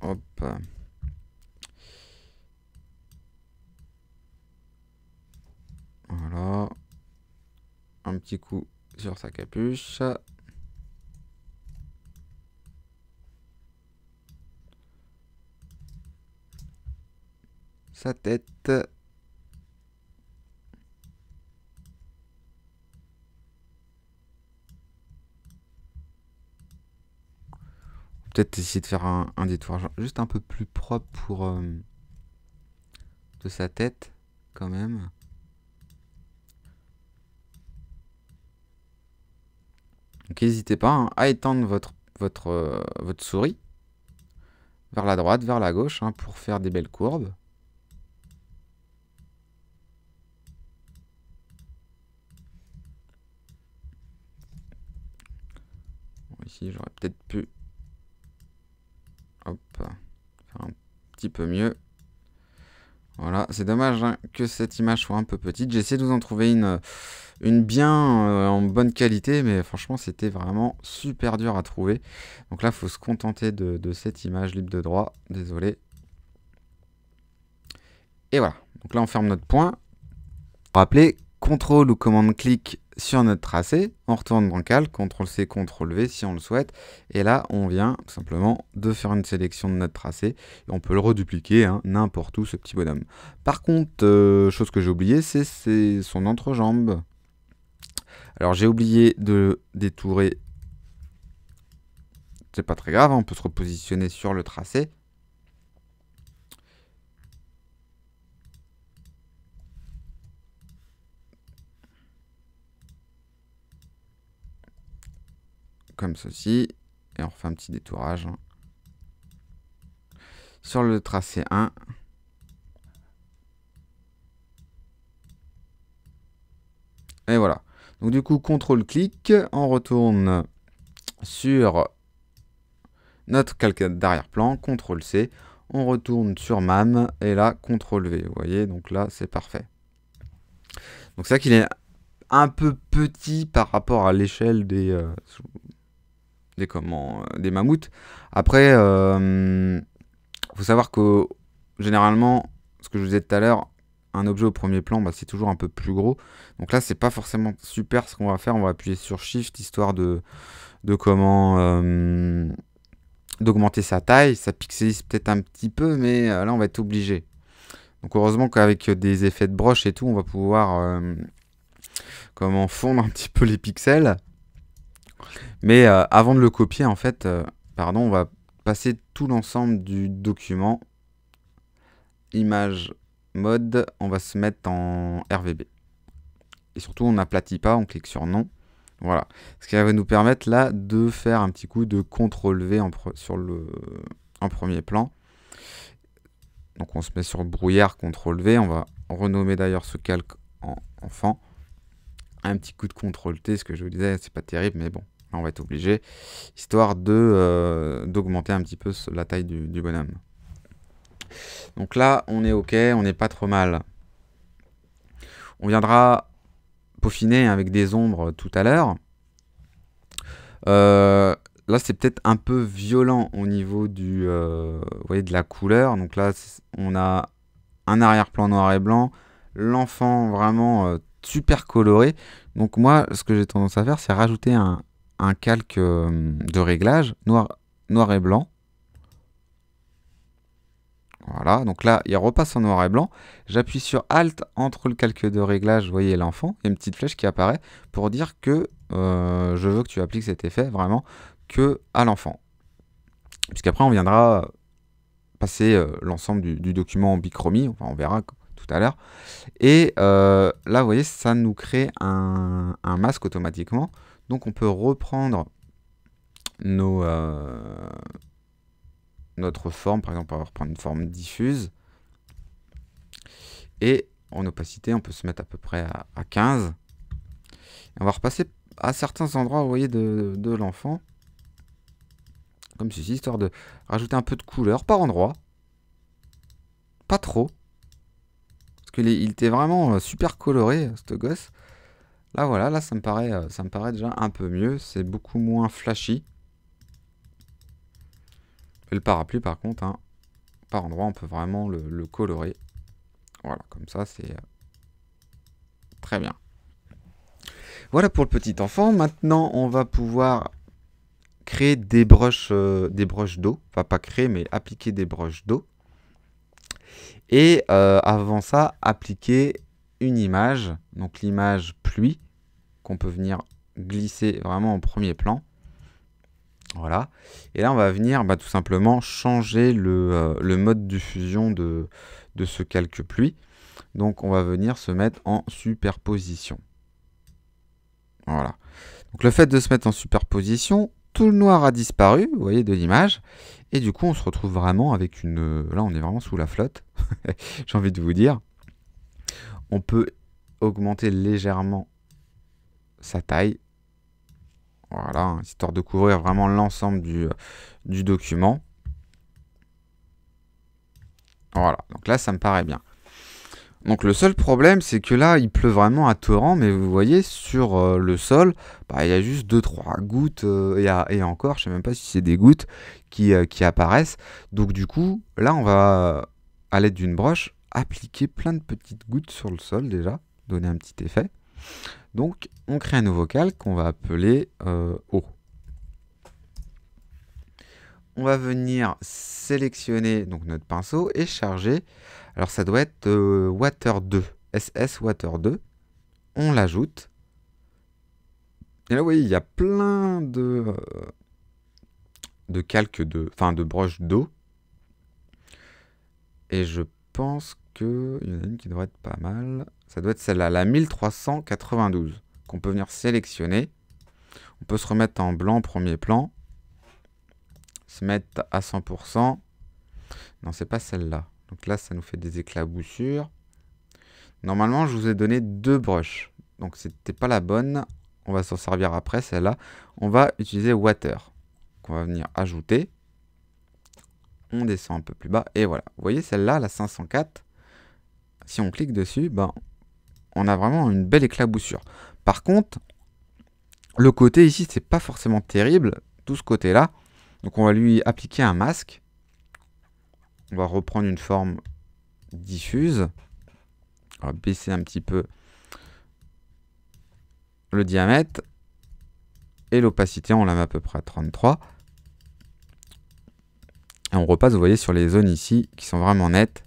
Hop. un petit coup sur sa capuche. Sa tête. Peut-être essayer de faire un, un détour juste un peu plus propre pour euh, de sa tête quand même. Donc n'hésitez pas hein, à étendre votre, votre, euh, votre souris vers la droite, vers la gauche, hein, pour faire des belles courbes. ici, j'aurais peut-être pu faire un petit peu mieux. Voilà, c'est dommage hein, que cette image soit un peu petite. J'essaie de vous en trouver une... Euh, une bien euh, en bonne qualité, mais franchement, c'était vraiment super dur à trouver. Donc là, il faut se contenter de, cette image libre de droit. Désolé. Et voilà. Donc là, on ferme notre point. Rappelez, CTRL ou commande-clic sur notre tracé, on retourne dans Calque, CTRL-C, CTRL-V si on le souhaite, et là on vient tout simplement de faire une sélection de notre tracé, et on peut le redupliquer hein, n'importe où ce petit bonhomme. Par contre, euh, chose que j'ai oublié, c'est son entrejambe. Alors j'ai oublié de détourer. C'est pas très grave, hein, on peut se repositionner sur le tracé. Comme ceci. Et on refait un petit détourage. Hein. Sur le tracé 1. Et voilà. Donc du coup, ctrl clic on retourne sur notre calcade d'arrière-plan, CTRL-C, on retourne sur MAM, et là, CTRL-V, vous voyez, donc là, c'est parfait. Donc ça, qu'il est un peu petit par rapport à l'échelle des, euh, des, euh, des mammouths. Après, il euh, faut savoir que généralement, ce que je vous disais tout à l'heure, un objet au premier plan, bah, c'est toujours un peu plus gros. Donc là, c'est pas forcément super ce qu'on va faire. On va appuyer sur Shift histoire de, de comment euh, d'augmenter sa taille. Ça pixelise peut-être un petit peu, mais euh, là, on va être obligé. Donc heureusement qu'avec des effets de broche et tout, on va pouvoir euh, comment fondre un petit peu les pixels. Mais avant de le copier, en fait, pardon, on va passer tout l'ensemble du document image mode, on va se mettre en RVB. Et surtout, on n'aplatit pas, on clique sur non. Voilà. Ce qui va nous permettre là de faire un petit coup de CTRL V en, sur le, premier plan. Donc on se met sur brouillard, CTRL V. On va renommer d'ailleurs ce calque en enfant. Un petit coup de CTRL T, ce que je vous disais, c'est pas terrible, mais bon, on va être obligé. Histoire de euh, d'augmenter un petit peu la taille du bonhomme. Donc là, on est OK, on n'est pas trop mal. On viendra peaufiner avec des ombres tout à l'heure. Euh, là, c'est peut-être un peu violent au niveau du, euh, voyez, de la couleur. Donc là, on a un arrière-plan noir et blanc, l'enfant vraiment euh, super coloré. Donc moi, ce que j'ai tendance à faire, c'est rajouter un, calque de réglage noir, noir et blanc voilà, donc là, il repasse en noir et blanc. J'appuie sur Alt entre le calque de réglage, vous voyez l'enfant, il une petite flèche qui apparaît pour dire que euh, je veux que tu appliques cet effet vraiment que à l'enfant. Puisqu'après, on viendra passer euh, l'ensemble du, document en bichromie, on verra tout à l'heure. Et euh, là, vous voyez, ça nous crée un, masque automatiquement. Donc, on peut reprendre nos notre forme, par exemple, on va reprendre une forme diffuse. Et en opacité, on peut se mettre à peu près à, 15. on va repasser à certains endroits, vous voyez, de, l'enfant. Comme ceci, histoire de rajouter un peu de couleur par endroit. Pas trop. Parce qu'il il était vraiment euh, super coloré, euh, ce gosse. Là, voilà, là, ça me paraît, euh, ça me paraît déjà un peu mieux. C'est beaucoup moins flashy le parapluie, par contre, hein, par endroit, on peut vraiment le, colorer. Voilà, comme ça, c'est euh, très bien. Voilà pour le petit enfant. Maintenant, on va pouvoir créer des broches euh, des broches d'eau. Enfin, pas créer, mais appliquer des broches d'eau. Et euh, avant ça, appliquer une image. Donc l'image pluie, qu'on peut venir glisser vraiment en premier plan. Voilà. Et là, on va venir bah, tout simplement changer euh, le, mode diffusion de, de ce calque pluie. Donc, on va venir se mettre en superposition. Voilà. Donc, le fait de se mettre en superposition, tout le noir a disparu, vous voyez, de l'image. Et du coup, on se retrouve vraiment avec une... Là, on est vraiment sous la flotte, j'ai envie de vous dire. On peut augmenter légèrement sa taille voilà, histoire de couvrir vraiment l'ensemble euh, du, document. Voilà, donc là, ça me paraît bien. Donc le seul problème, c'est que là, il pleut vraiment à torrent, mais vous voyez, sur euh, le sol, bah, il y a juste 2-3 gouttes, euh, et, encore, je ne sais même pas si c'est des gouttes qui, qui, apparaissent. Donc du coup, là, on va, à l'aide d'une broche, appliquer plein de petites gouttes sur le sol déjà, donner un petit effet. Donc, on crée un nouveau calque qu'on va appeler euh, O. On va venir sélectionner donc, notre pinceau et charger. Alors, ça doit être euh, Water 2, SS Water 2. On l'ajoute. Et là, vous voyez, il y a plein de, de calques, de, enfin de broches d'eau. Et je pense il y en a une qui doit être pas mal. Ça doit être celle-là, la 1392, qu'on peut venir sélectionner. On peut se remettre en blanc premier plan. Se mettre à 100%. Non, c'est pas celle-là. Donc là, ça nous fait des éclaboussures. Normalement, je vous ai donné deux brushes. Donc c'était pas la bonne. On va s'en servir après, celle-là. On va utiliser Water. Qu'on va venir ajouter on descend un peu plus bas, et voilà. Vous voyez, celle-là, la 504, si on clique dessus, ben, on a vraiment une belle éclaboussure. Par contre, le côté ici, c'est pas forcément terrible, tout ce côté-là. Donc on va lui appliquer un masque. On va reprendre une forme diffuse. On va baisser un petit peu le diamètre. Et l'opacité, on la met à peu près à 33. Et on repasse, vous voyez, sur les zones ici qui sont vraiment nettes.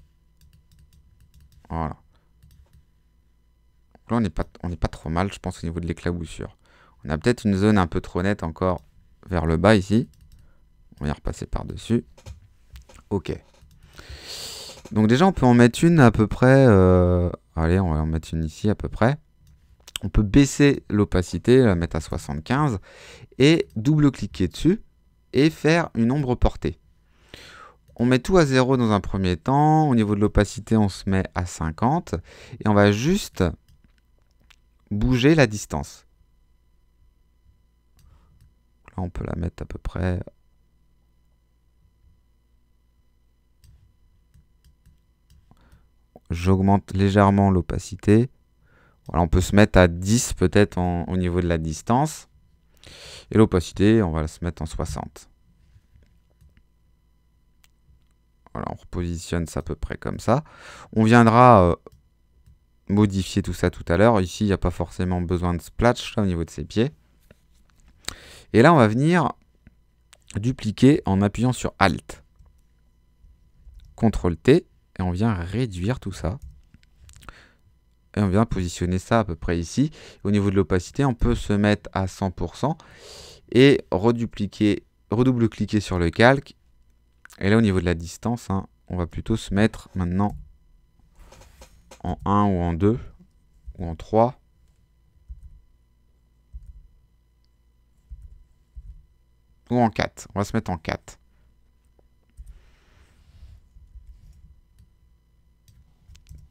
Voilà. là, on n'est pas, pas trop mal, je pense, au niveau de l'éclaboussure. On a peut-être une zone un peu trop nette encore vers le bas ici. On va y repasser par-dessus. Ok. Donc déjà, on peut en mettre une à peu près... Euh, allez, on va en mettre une ici à peu près. On peut baisser l'opacité, la mettre à 75, et double-cliquer dessus, et faire une ombre portée. On met tout à zéro dans un premier temps. Au niveau de l'opacité, on se met à 50. Et on va juste bouger la distance. Là, on peut la mettre à peu près... J'augmente légèrement l'opacité. Voilà, on peut se mettre à 10 peut-être au niveau de la distance. Et l'opacité, on va la se mettre en 60. Voilà, on repositionne ça à peu près comme ça. On viendra euh, modifier tout ça tout à l'heure. Ici, il n'y a pas forcément besoin de splatch au niveau de ses pieds. Et là, on va venir dupliquer en appuyant sur Alt. CTRL-T, et on vient réduire tout ça. Et on vient positionner ça à peu près ici. Au niveau de l'opacité, on peut se mettre à 100% et redupliquer, redouble-cliquer sur le calque et là, au niveau de la distance, hein, on va plutôt se mettre maintenant en 1 ou en 2 ou en 3. Ou en 4. On va se mettre en 4.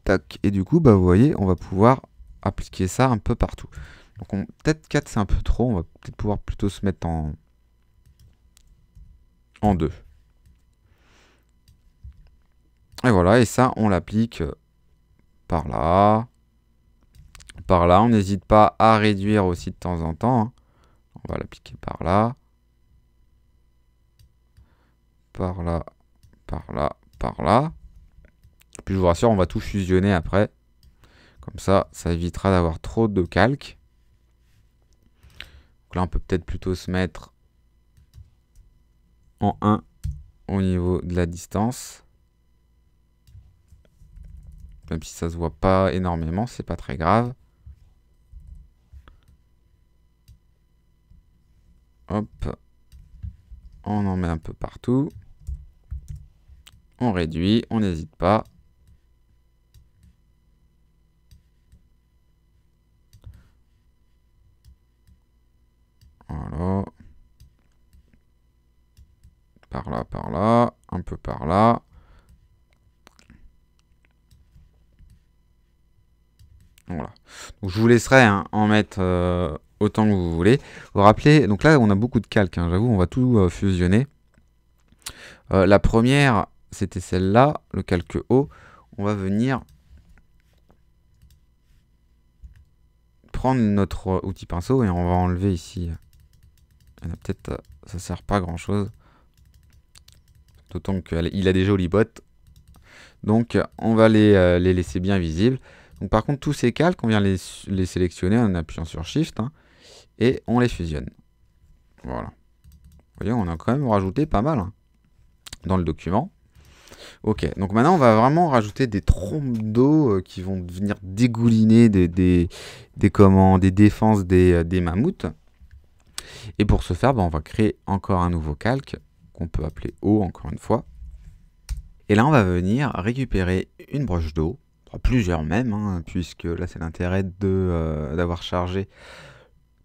Tac. Et du coup, bah, vous voyez, on va pouvoir appliquer ça un peu partout. Donc peut-être 4 c'est un peu trop, on va peut-être pouvoir plutôt se mettre en, en 2. Et voilà, et ça, on l'applique par là, par là. On n'hésite pas à réduire aussi de temps en temps. Hein. On va l'appliquer par là, par là, par là, par là. Puis je vous rassure, on va tout fusionner après. Comme ça, ça évitera d'avoir trop de calques. Donc là, on peut peut-être plutôt se mettre en 1 au niveau de la distance. Même si ça se voit pas énormément, c'est pas très grave. Hop. On en met un peu partout. On réduit, on n'hésite pas. Voilà. Par là, par là, un peu par là. Voilà. je vous laisserai hein, en mettre euh, autant que vous voulez. Vous rappelez, donc là on a beaucoup de calques, hein, j'avoue, on va tout euh, fusionner. Euh, la première, c'était celle-là, le calque haut. On va venir prendre notre outil pinceau et on va enlever ici. peut-être, ça sert pas grand-chose. D'autant qu'il a des jolies bottes. Donc on va les, les laisser bien visibles. Donc par contre, tous ces calques, on vient les, sélectionner en appuyant sur Shift, hein, et on les fusionne. Voilà. Vous voyez, on a quand même rajouté pas mal hein, dans le document. Ok, donc maintenant on va vraiment rajouter des trompes d'eau euh, qui vont venir dégouliner des, des, des, des défenses euh, des, mammouths. Et pour ce faire, bah, on va créer encore un nouveau calque qu'on peut appeler eau encore une fois. Et là on va venir récupérer une broche d'eau plusieurs même, hein, puisque là c'est l'intérêt euh, d'avoir chargé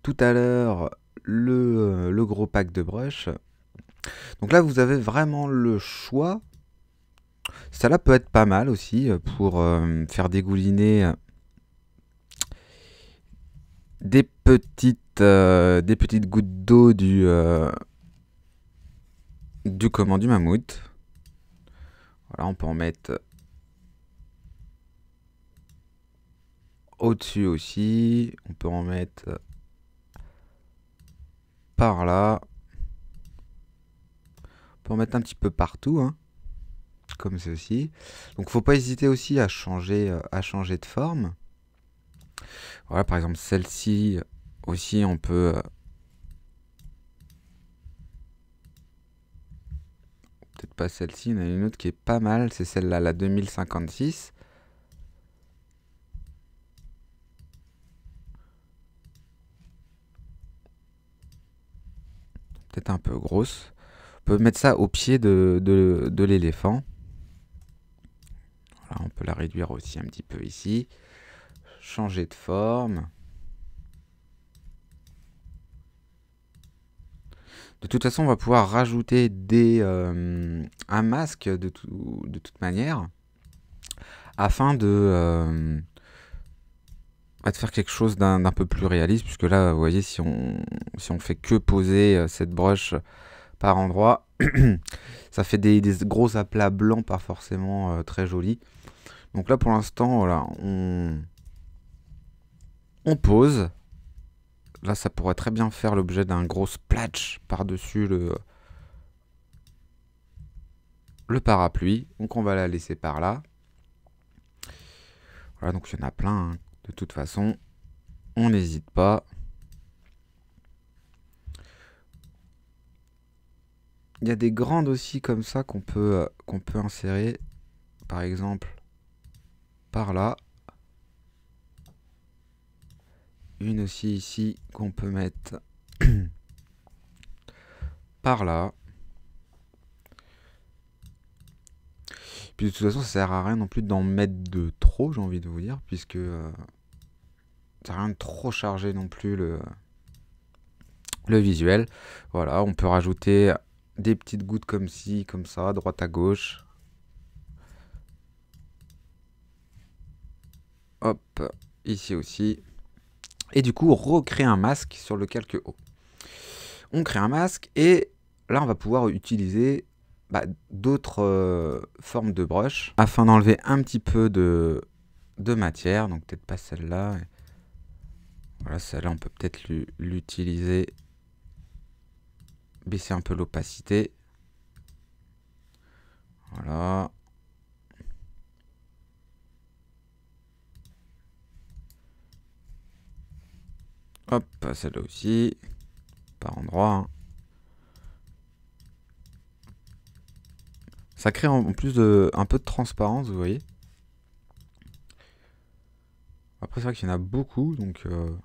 tout à l'heure euh, le, gros pack de brush. Donc là vous avez vraiment le choix. Ça là peut être pas mal aussi euh, pour faire dégouliner des petites, des petites gouttes d'eau du, du du mammouth. Voilà, on peut en mettre au-dessus aussi. On peut en mettre euh, par là. On peut en mettre un petit peu partout, hein, comme ceci. Donc faut pas hésiter aussi à changer, euh, à changer de forme. Voilà, par exemple celle-ci aussi, on peut... Euh, peut-être pas celle-ci, il y en a une autre qui est pas mal, c'est celle-là, la 2056. peut-être un peu grosse. On peut mettre ça au pied de, l'éléphant. on peut la réduire aussi un petit peu ici. Changer de forme. De toute façon, on va pouvoir rajouter des, euh, un masque de, de toute manière afin de, euh, de faire quelque chose d'un peu plus réaliste, puisque là, vous voyez, si on, si on fait que poser euh, cette broche euh, par endroit, ça fait des, des, gros aplats blancs, pas forcément euh, très jolis. Donc là, pour l'instant, voilà, on, on pose. Là, ça pourrait très bien faire l'objet d'un gros splatch par-dessus le, le parapluie. Donc on va la laisser par là. Voilà, donc il y en a plein. Hein, de toute façon, on n'hésite pas. Il y a des grandes aussi comme ça qu'on peut, euh, qu'on peut insérer. Par exemple, par là. Une aussi ici qu'on peut mettre par là. Puis de toute façon, ça sert à rien non plus d'en mettre de trop, j'ai envie de vous dire, puisque... Euh, ça rien de trop chargé non plus le, le visuel. Voilà, on peut rajouter des petites gouttes comme ci, comme ça, droite à gauche. Hop, ici aussi. Et du coup, recréer un masque sur le calque haut. On crée un masque et là, on va pouvoir utiliser bah, d'autres euh, formes de brush afin d'enlever un petit peu de, de matière. Donc peut-être pas celle-là. Voilà, celle-là, on peut peut-être l'utiliser. Baisser un peu l'opacité. Voilà. Hop, celle-là aussi. Par endroit. Hein. Ça crée en plus de, un peu de transparence, vous voyez. Après, c'est vrai qu'il y en a beaucoup, donc... Euh,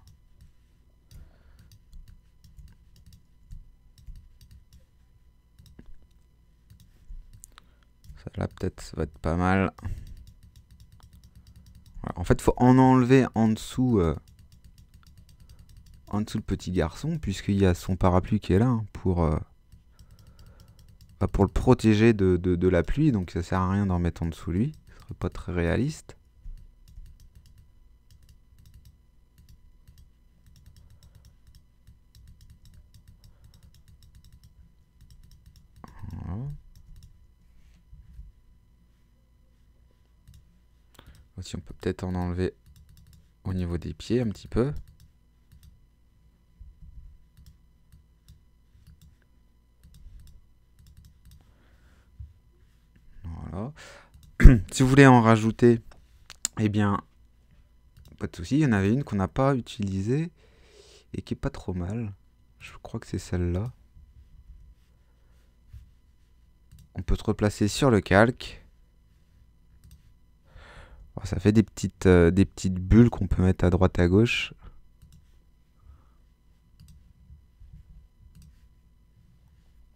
là peut-être, ça va être pas mal. En fait, il faut en enlever en dessous, euh, en dessous le petit garçon, puisqu'il y a son parapluie qui est là, hein, pour, euh, bah, pour le protéger de, la pluie, donc ça sert à rien d'en mettre en dessous lui, ce serait pas très réaliste. Voilà. on peut peut-être en enlever au niveau des pieds un petit peu. Voilà. si vous voulez en rajouter, eh bien, pas de souci. Il y en avait une qu'on n'a pas utilisée et qui est pas trop mal. Je crois que c'est celle-là. On peut se replacer sur le calque ça fait des petites, euh, des petites bulles qu'on peut mettre à droite à gauche.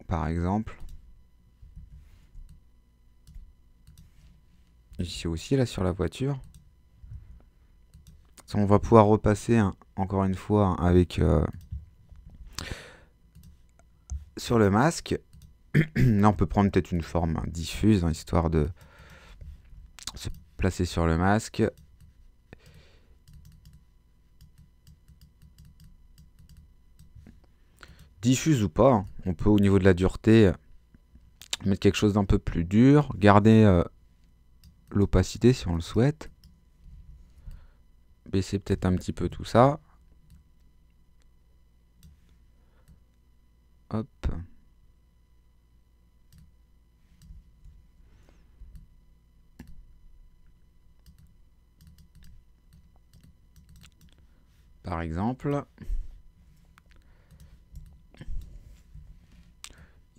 Par exemple. Ici aussi, là, sur la voiture. on va pouvoir repasser, encore une fois, avec... Euh, sur le masque, là on peut prendre peut-être une forme diffuse, hein, histoire de se placer sur le masque. Diffuse ou pas, hein. on peut au niveau de la dureté mettre quelque chose d'un peu plus dur, garder euh, l'opacité si on le souhaite, baisser peut-être un petit peu tout ça. Hop. par exemple.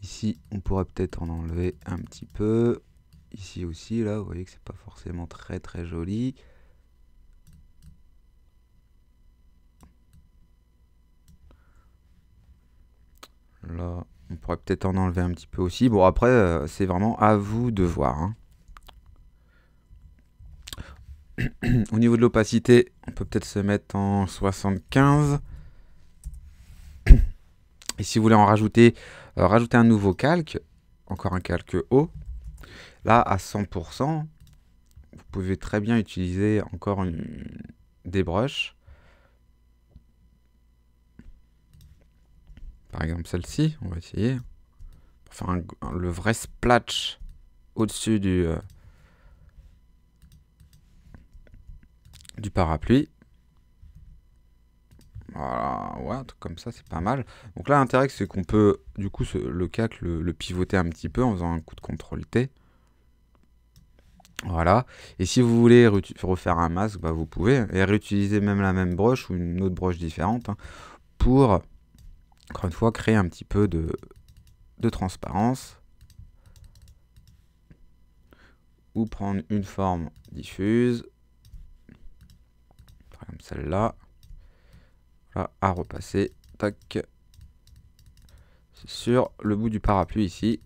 Ici, on pourrait peut-être en enlever un petit peu. Ici aussi, là, vous voyez que c'est pas forcément très très joli. Là, on pourrait peut-être en enlever un petit peu aussi. Bon, après, euh, c'est vraiment à vous de voir. Hein. Au niveau de l'opacité, on peut peut-être se mettre en 75. Et si vous voulez en rajouter, euh, rajouter un nouveau calque, encore un calque haut, là à 100%, vous pouvez très bien utiliser encore des brushes. Par exemple celle-ci, on va essayer. Pour faire le vrai splatch au-dessus du... Euh, du parapluie. Voilà, ouais, un truc comme ça, c'est pas mal. Donc là, l'intérêt, c'est qu'on peut, du coup, le CAC, le, pivoter un petit peu en faisant un coup de contrôle T. Voilà. Et si vous voulez refaire un masque, bah, vous pouvez. Et réutiliser même la même broche ou une autre broche différente hein, pour, encore une fois, créer un petit peu de transparence. Ou prendre une forme diffuse comme celle-là. Voilà, à repasser. Tac. Sur le bout du parapluie ici.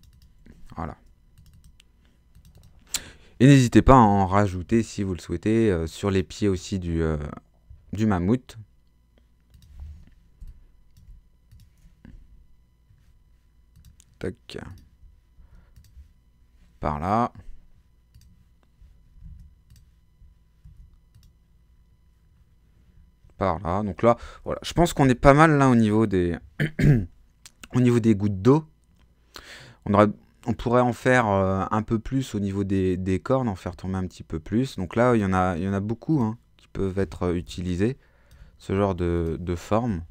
Voilà. Et n'hésitez pas à en rajouter si vous le souhaitez euh, sur les pieds aussi du, euh, du mammouth. Tac. Par là. Par là. Donc là, voilà. Je pense qu'on est pas mal là au niveau des, au niveau des gouttes d'eau. On, aurait... on pourrait en faire euh, un peu plus au niveau des... cornes, en faire tomber un petit peu plus. Donc là, il y en a, il y en a beaucoup hein, qui peuvent être euh, utilisés. Ce genre de, de forme.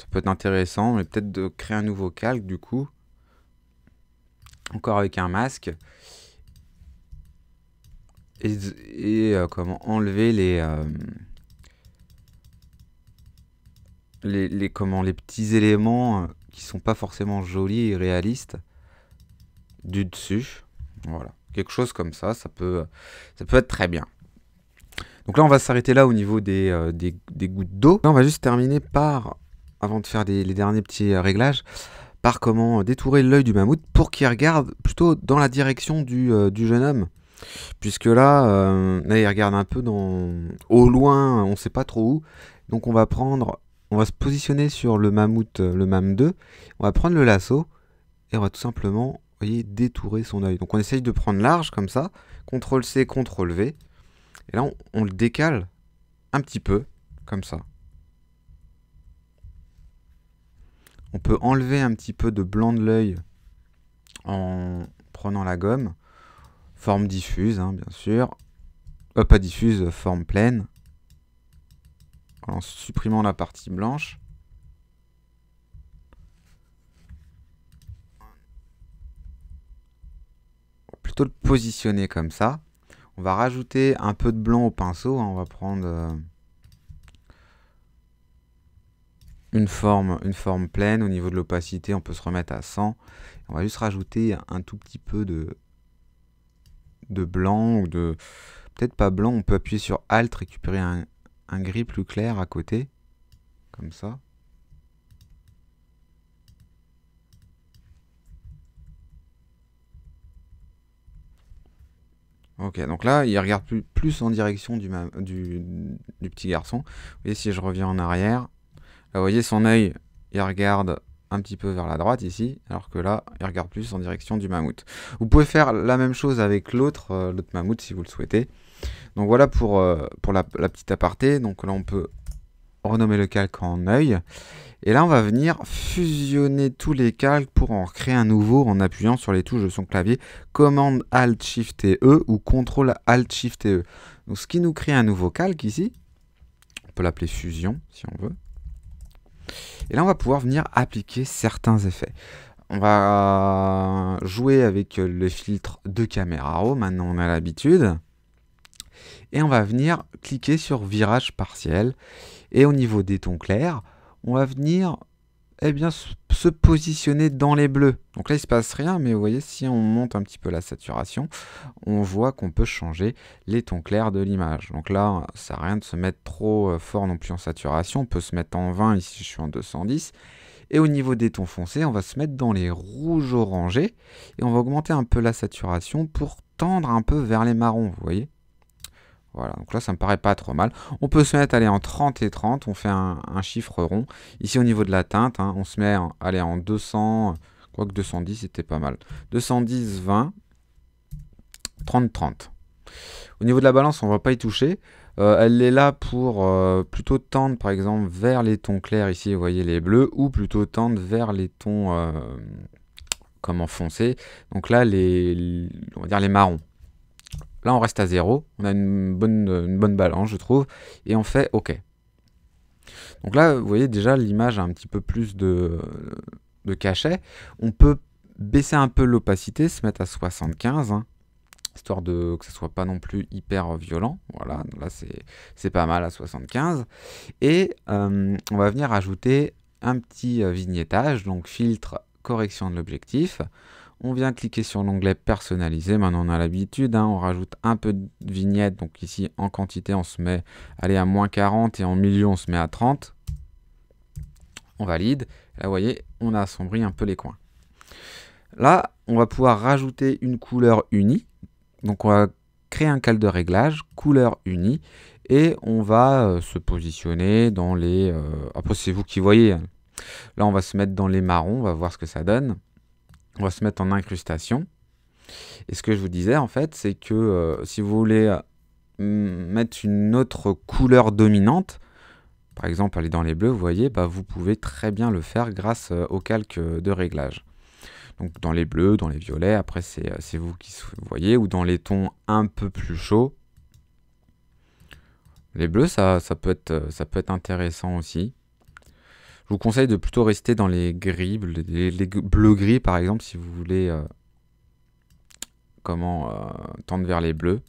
Ça peut être intéressant, mais peut-être de créer un nouveau calque du coup. Encore avec un masque et, euh, comment enlever euh, les, les, comment, les petits éléments euh, qui sont pas forcément jolis et réalistes du dessus. Voilà, quelque chose comme ça, ça peut, ça peut être très bien. Donc là, on va s'arrêter là au niveau des, gouttes d'eau. On va juste terminer par, avant de faire les derniers petits réglages, par comment détourer l'œil du mammouth pour qu'il regarde plutôt dans la direction du jeune homme. Puisque euh, là, il regarde un peu dans, au loin, on ne sait pas trop où. Donc on va prendre, on va se positionner sur le mammouth, euh, le MAM 2. On va prendre le lasso et on va tout simplement, voyez, détourer son œil. Donc on essaye de prendre large comme ça. CTRL C, CTRL V. Et là, on le décale un petit peu, comme ça. On peut enlever un petit peu de blanc de l'œil en prenant la gomme forme diffuse, hein, bien sûr. Euh, pas diffuse, euh, forme pleine. En supprimant la partie blanche. Plutôt le positionner comme ça. On va rajouter un peu de blanc au pinceau. Hein. On va prendre euh, une, forme, une forme pleine. Au niveau de l'opacité, on peut se remettre à 100. On va juste rajouter un tout petit peu de, de blanc ou de... Peut-être pas blanc, on peut appuyer sur Alt, récupérer un, gris plus clair à côté. Comme ça. Ok, donc là, il regarde plus, plus en direction du, du, du, petit garçon. Vous voyez, si je reviens en arrière, là, vous voyez, son œil, il regarde un petit peu vers la droite ici, alors que là, il regarde plus en direction du mammouth. Vous pouvez faire la même chose avec l'autre, euh, l'autre mammouth si vous le souhaitez. Donc voilà pour, euh, pour la, petite aparté. Donc là, on peut renommer le calque en œil. Et là, on va venir fusionner tous les calques pour en créer un nouveau en appuyant sur les touches de son clavier commande Alt Shift et E ou contrôle Alt Shift et E. Donc ce qui nous crée un nouveau calque ici, on peut l'appeler fusion si on veut. Et là, on va pouvoir venir appliquer certains effets. On va jouer avec le filtre de caméra haut. maintenant on a l'habitude. Et on va venir cliquer sur virage partiel. Et au niveau des tons clairs, on va venir et eh bien, se positionner dans les bleus. Donc là, il se passe rien, mais vous voyez, si on monte un petit peu la saturation, on voit qu'on peut changer les tons clairs de l'image. Donc là, ça n'a rien de se mettre trop euh, fort non plus en saturation. On peut se mettre en 20, ici je suis en 210. Et au niveau des tons foncés, on va se mettre dans les rouges orangés et on va augmenter un peu la saturation pour tendre un peu vers les marrons, vous voyez voilà, donc là ça me paraît pas trop mal. On peut se mettre aller en 30 et 30, on fait un, chiffre rond. Ici au niveau de la teinte, hein, on se met en, aller en 200, que 210 c'était pas mal. 210, 20, 30, 30. Au niveau de la balance, on va pas y toucher. Euh, elle est là pour euh, plutôt tendre par exemple vers les tons clairs ici, vous voyez les bleus, ou plutôt tendre vers les tons euh, comme comment Donc là les, on va dire les marrons. Là, on reste à zéro. On a une bonne, balance, je trouve. Et on fait OK. Donc là, vous voyez déjà, l'image a un petit peu plus de, de cachet. On peut baisser un peu l'opacité, se mettre à 75, hein, histoire de, que ce soit pas non plus hyper violent. Voilà, là c'est pas mal à 75. Et euh, on va venir ajouter un petit euh, vignettage, donc filtre, correction de l'objectif. On vient cliquer sur l'onglet personnalisé. Maintenant, on a l'habitude. Hein. on rajoute un peu de vignette. Donc ici, en quantité, on se met allez, à moins 40 et en milieu, on se met à 30. On valide. Là, vous voyez, on a assombri un peu les coins. Là, on va pouvoir rajouter une couleur unie. Donc on va créer un cal de réglage, couleur unie, et on va euh, se positionner dans les... Euh, après, c'est vous qui voyez. Hein. Là, on va se mettre dans les marrons, on va voir ce que ça donne on va se mettre en incrustation. Et ce que je vous disais en fait, c'est que euh, si vous voulez euh, mettre une autre couleur dominante, par exemple aller dans les bleus, vous voyez, bah, vous pouvez très bien le faire grâce euh, au calque de réglage. Donc dans les bleus, dans les violets, après c'est vous qui voyez, ou dans les tons un peu plus chauds. Les bleus, ça, peut, être, ça peut être intéressant aussi. Je vous conseille de plutôt rester dans les gris, les, bleus-gris par exemple, si vous voulez euh, comment euh, tendre vers les bleus.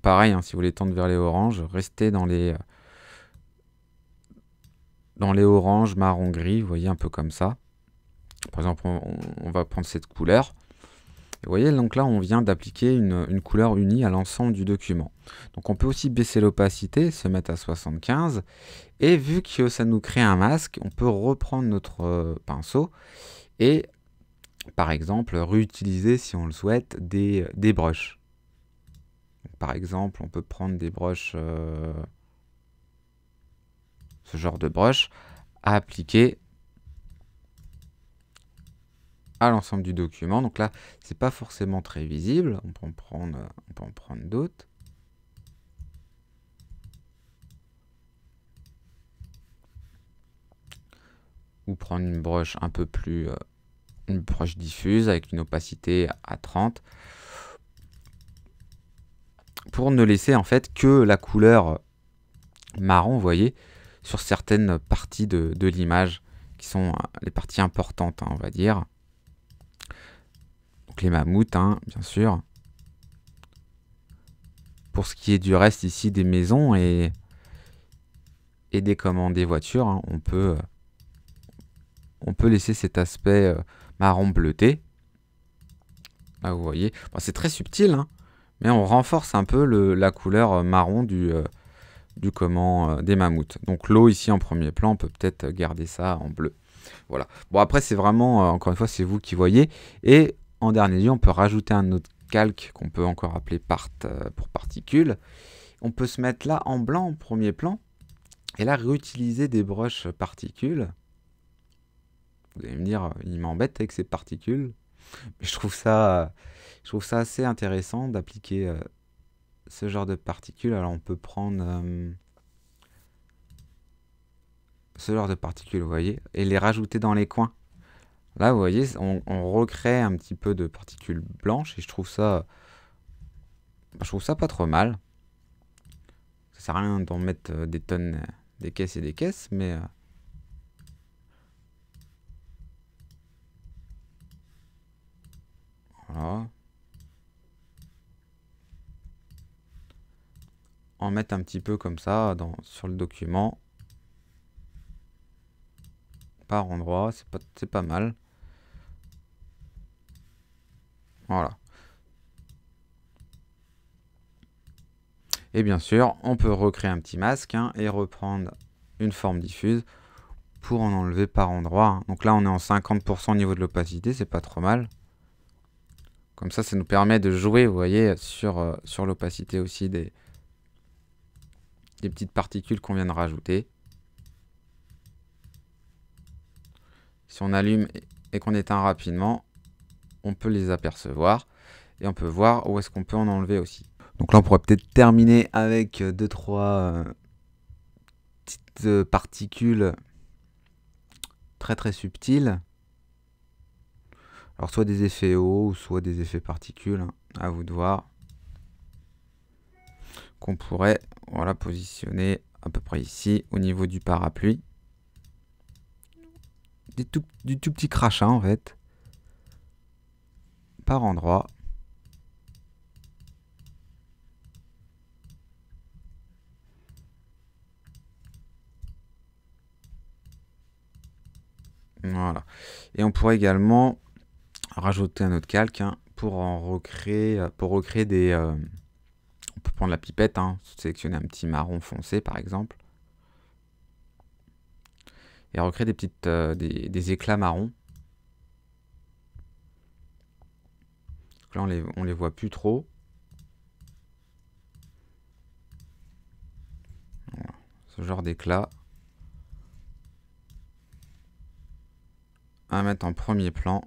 Pareil, hein, si vous voulez tendre vers les oranges, restez dans les euh, dans les oranges, marron, gris, vous voyez un peu comme ça. Par exemple, on va prendre cette couleur. Vous voyez, donc là, on vient d'appliquer une, couleur unie à l'ensemble du document. Donc on peut aussi baisser l'opacité, se mettre à 75, et vu que ça nous crée un masque, on peut reprendre notre euh, pinceau et, par exemple, réutiliser, si on le souhaite, des, des brushes. par exemple, on peut prendre des brushes, euh, ce genre de brushes, à appliquer à l'ensemble du document. Donc là, c'est pas forcément très visible. On peut en prendre, prendre d'autres. Ou prendre une broche un peu plus, euh, une broche diffuse avec une opacité à 30 pour ne laisser en fait que la couleur marron, voyez, sur certaines parties de, l'image qui sont euh, les parties importantes, hein, on va dire les mammouths, hein, bien sûr. Pour ce qui est du reste ici des maisons et, et des commandes des voitures, hein, on, peut, on peut laisser cet aspect euh, marron bleuté. Là, vous voyez, c'est très subtil, hein, mais on renforce un peu la couleur euh, marron du, euh, du comment, des mammouths. Donc l'eau ici en premier plan, on peut peut-être garder ça en bleu. Voilà. Bon, après, c'est vraiment, encore une fois, c'est vous qui voyez. Et en dernier lieu, on peut rajouter un autre calque qu'on peut encore appeler part euh, pour particules. On peut se mettre là en blanc en premier plan et là réutiliser des broches particules. Vous allez me dire, euh, il m'embête avec ces particules. Mais je trouve ça, je trouve ça assez intéressant d'appliquer euh, ce genre de particules. Alors on peut prendre ce genre de particules, vous voyez, et les rajouter dans les coins. Là, vous voyez, on, recrée un petit peu de particules blanches et je trouve ça, bah, je trouve ça pas trop mal. Ça sert à rien d'en mettre euh, des tonnes, euh, des caisses et des caisses, mais euh, voilà. En mettre un petit peu comme ça dans, sur le document par endroit, c'est pas mal. Voilà. Et bien sûr, on peut recréer un petit masque hein, et reprendre une forme diffuse pour en enlever par endroit. Hein. Donc là, on est en 50% au niveau de l'opacité, c'est pas trop mal. Comme ça, ça nous permet de jouer, vous voyez, sur, euh, sur l'opacité aussi des, des petites particules qu'on vient de rajouter. Si on allume et qu'on éteint rapidement, on peut les apercevoir et on peut voir où est-ce qu'on peut en enlever aussi. Donc là, on pourrait peut-être terminer avec euh, deux, trois euh, petites euh, particules très très subtiles. Alors soit des effets eau, soit des effets particules, hein, à vous de voir. Qu'on pourrait voilà, positionner à peu près ici, au niveau du parapluie. du tout petit crachat en fait par endroit. Voilà. Et on pourrait également rajouter un autre calque hein, pour en recréer, pour recréer des... Euh, on peut prendre la pipette, hein, sélectionner un petit marron foncé par exemple. Et recréer des petites euh, des, des éclats marrons. on les, on les voit plus trop. Ce genre d'éclat. À mettre en premier plan.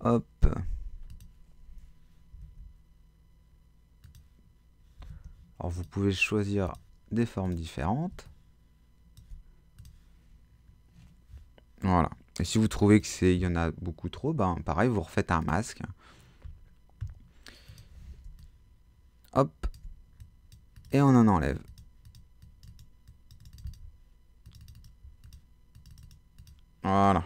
Hop. Alors vous pouvez choisir des formes différentes. Voilà. Et si vous trouvez que c'est il y en a beaucoup trop, ben pareil, vous refaites un masque. Hop. Et on en enlève. Voilà.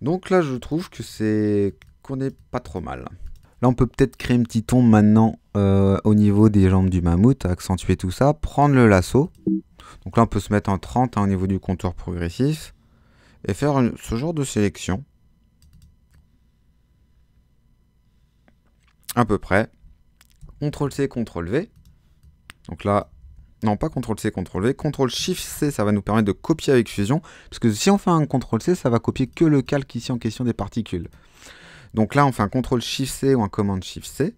Donc là, je trouve que c'est qu'on n'est pas trop mal. Là, on peut peut-être créer un petit ton maintenant euh, au niveau des jambes du mammouth, accentuer tout ça, prendre le lasso. Donc là, on peut se mettre en 30 à hein, au niveau du contour progressif et faire ce genre de sélection. À peu près. CTRL-C, CTRL-V. Donc là, non pas CTRL-C, CTRL-V, CTRL-SHIFT-C, ça va nous permettre de copier avec Fusion, parce que si on fait un CTRL-C, ça va copier que le calque ici en question des particules. Donc là, on fait un CTRL-SHIFT-C ou un COMMAND-SHIFT-C,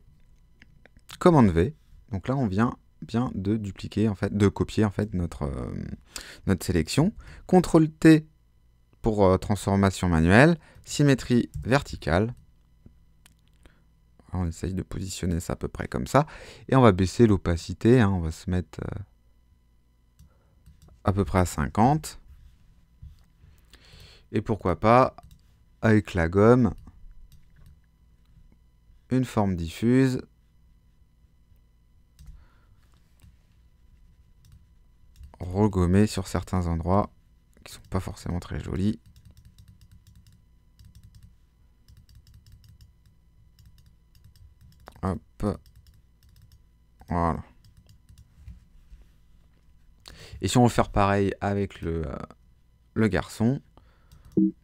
COMMAND-V, donc là, on vient bien de dupliquer en fait, de copier en fait notre, euh, notre sélection. CTRL T pour euh, transformation manuelle, symétrie verticale. on essaye de positionner ça à peu près comme ça. Et on va baisser l'opacité, hein. on va se mettre euh, à peu près à 50. Et pourquoi pas, avec la gomme, une forme diffuse, regommer sur certains endroits qui sont pas forcément très jolis. Hop. Voilà. Et si on veut faire pareil avec le, euh, le garçon,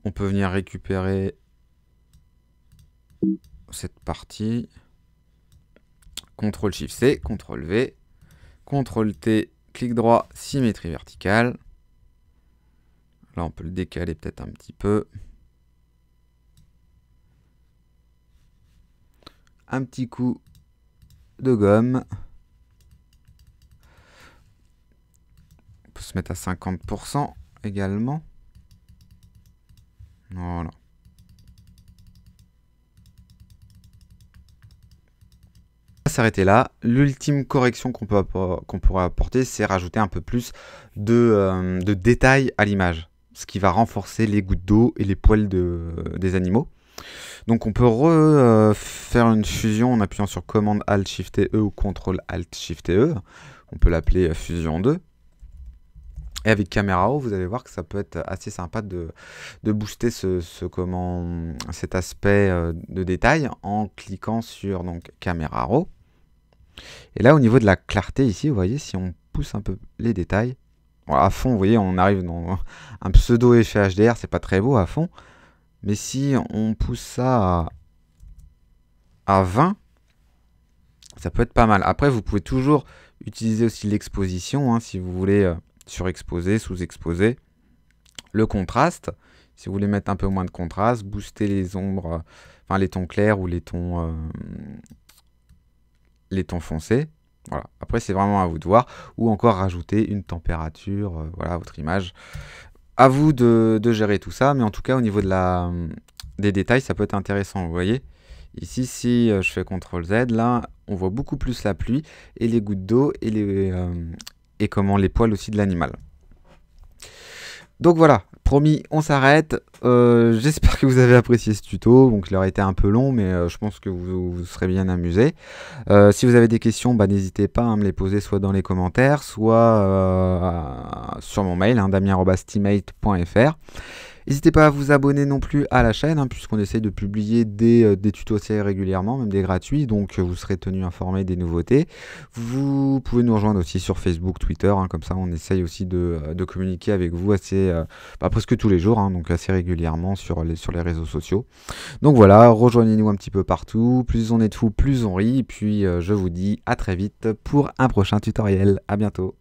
on peut venir récupérer cette partie. CTRL-SHIFT-C, CTRL-V, CTRL-T clic droit, symétrie verticale. Là, on peut le décaler peut-être un petit peu. Un petit coup de gomme. On peut se mettre à 50% également. Voilà. s'arrêter là. L'ultime correction qu'on qu'on apporter, c'est rajouter un peu plus euh, de, détails à l'image, ce qui va renforcer les gouttes d'eau et les poils de, des animaux. Donc on peut refaire euh, une fusion en appuyant sur commande Alt Shift E ou contrôle Alt Shift E. On peut l'appeler euh, fusion 2. Et avec Camera vous allez voir que ça peut être assez sympa de, booster ce, ce, comment, cet aspect de détail en cliquant sur donc Camera Raw. Et là, au niveau de la clarté ici, vous voyez, si on pousse un peu les détails, à fond, vous voyez, on arrive dans un pseudo effet HDR, c'est pas très beau à fond. Mais si on pousse ça à, 20, ça peut être pas mal. Après, vous pouvez toujours utiliser aussi l'exposition, hein, si vous voulez euh, surexposer, sous-exposer. Le contraste, si vous voulez mettre un peu moins de contraste, booster les ombres, euh, enfin les tons clairs ou les tons euh, les tons foncés. Voilà. Après, c'est vraiment à vous de voir. Ou encore rajouter une température, euh, voilà, votre image. À vous de, gérer tout ça. Mais en tout cas, au niveau des détails, ça peut être intéressant, vous voyez. Ici, si euh, je fais CTRL Z, là, on voit beaucoup plus la pluie et les gouttes d'eau et, euh, et comment les poils aussi de l'animal. Donc voilà, promis, on s'arrête. Euh, j'espère que vous avez apprécié ce tuto. Donc, il aurait été un peu long, mais euh, je pense que vous vous serez bien amusé. Euh, si vous avez des questions, bah, n'hésitez pas hein, à me les poser soit dans les commentaires, soit sur mon mail, hein, N'hésitez pas à vous abonner non plus à la chaîne, hein, puisqu'on essaye de publier des, euh, tutos assez régulièrement, même des gratuits, donc euh, vous serez tenu informé des nouveautés. Vous pouvez nous rejoindre aussi sur Facebook, Twitter, hein, comme ça on essaye aussi de, euh, communiquer avec vous assez, pas bah, presque tous les jours, hein, donc assez régulièrement sur les, réseaux sociaux. Donc voilà, rejoignez-nous un petit peu partout, plus on est de fous, plus on rit, et puis je vous dis à très vite pour un prochain tutoriel, à bientôt.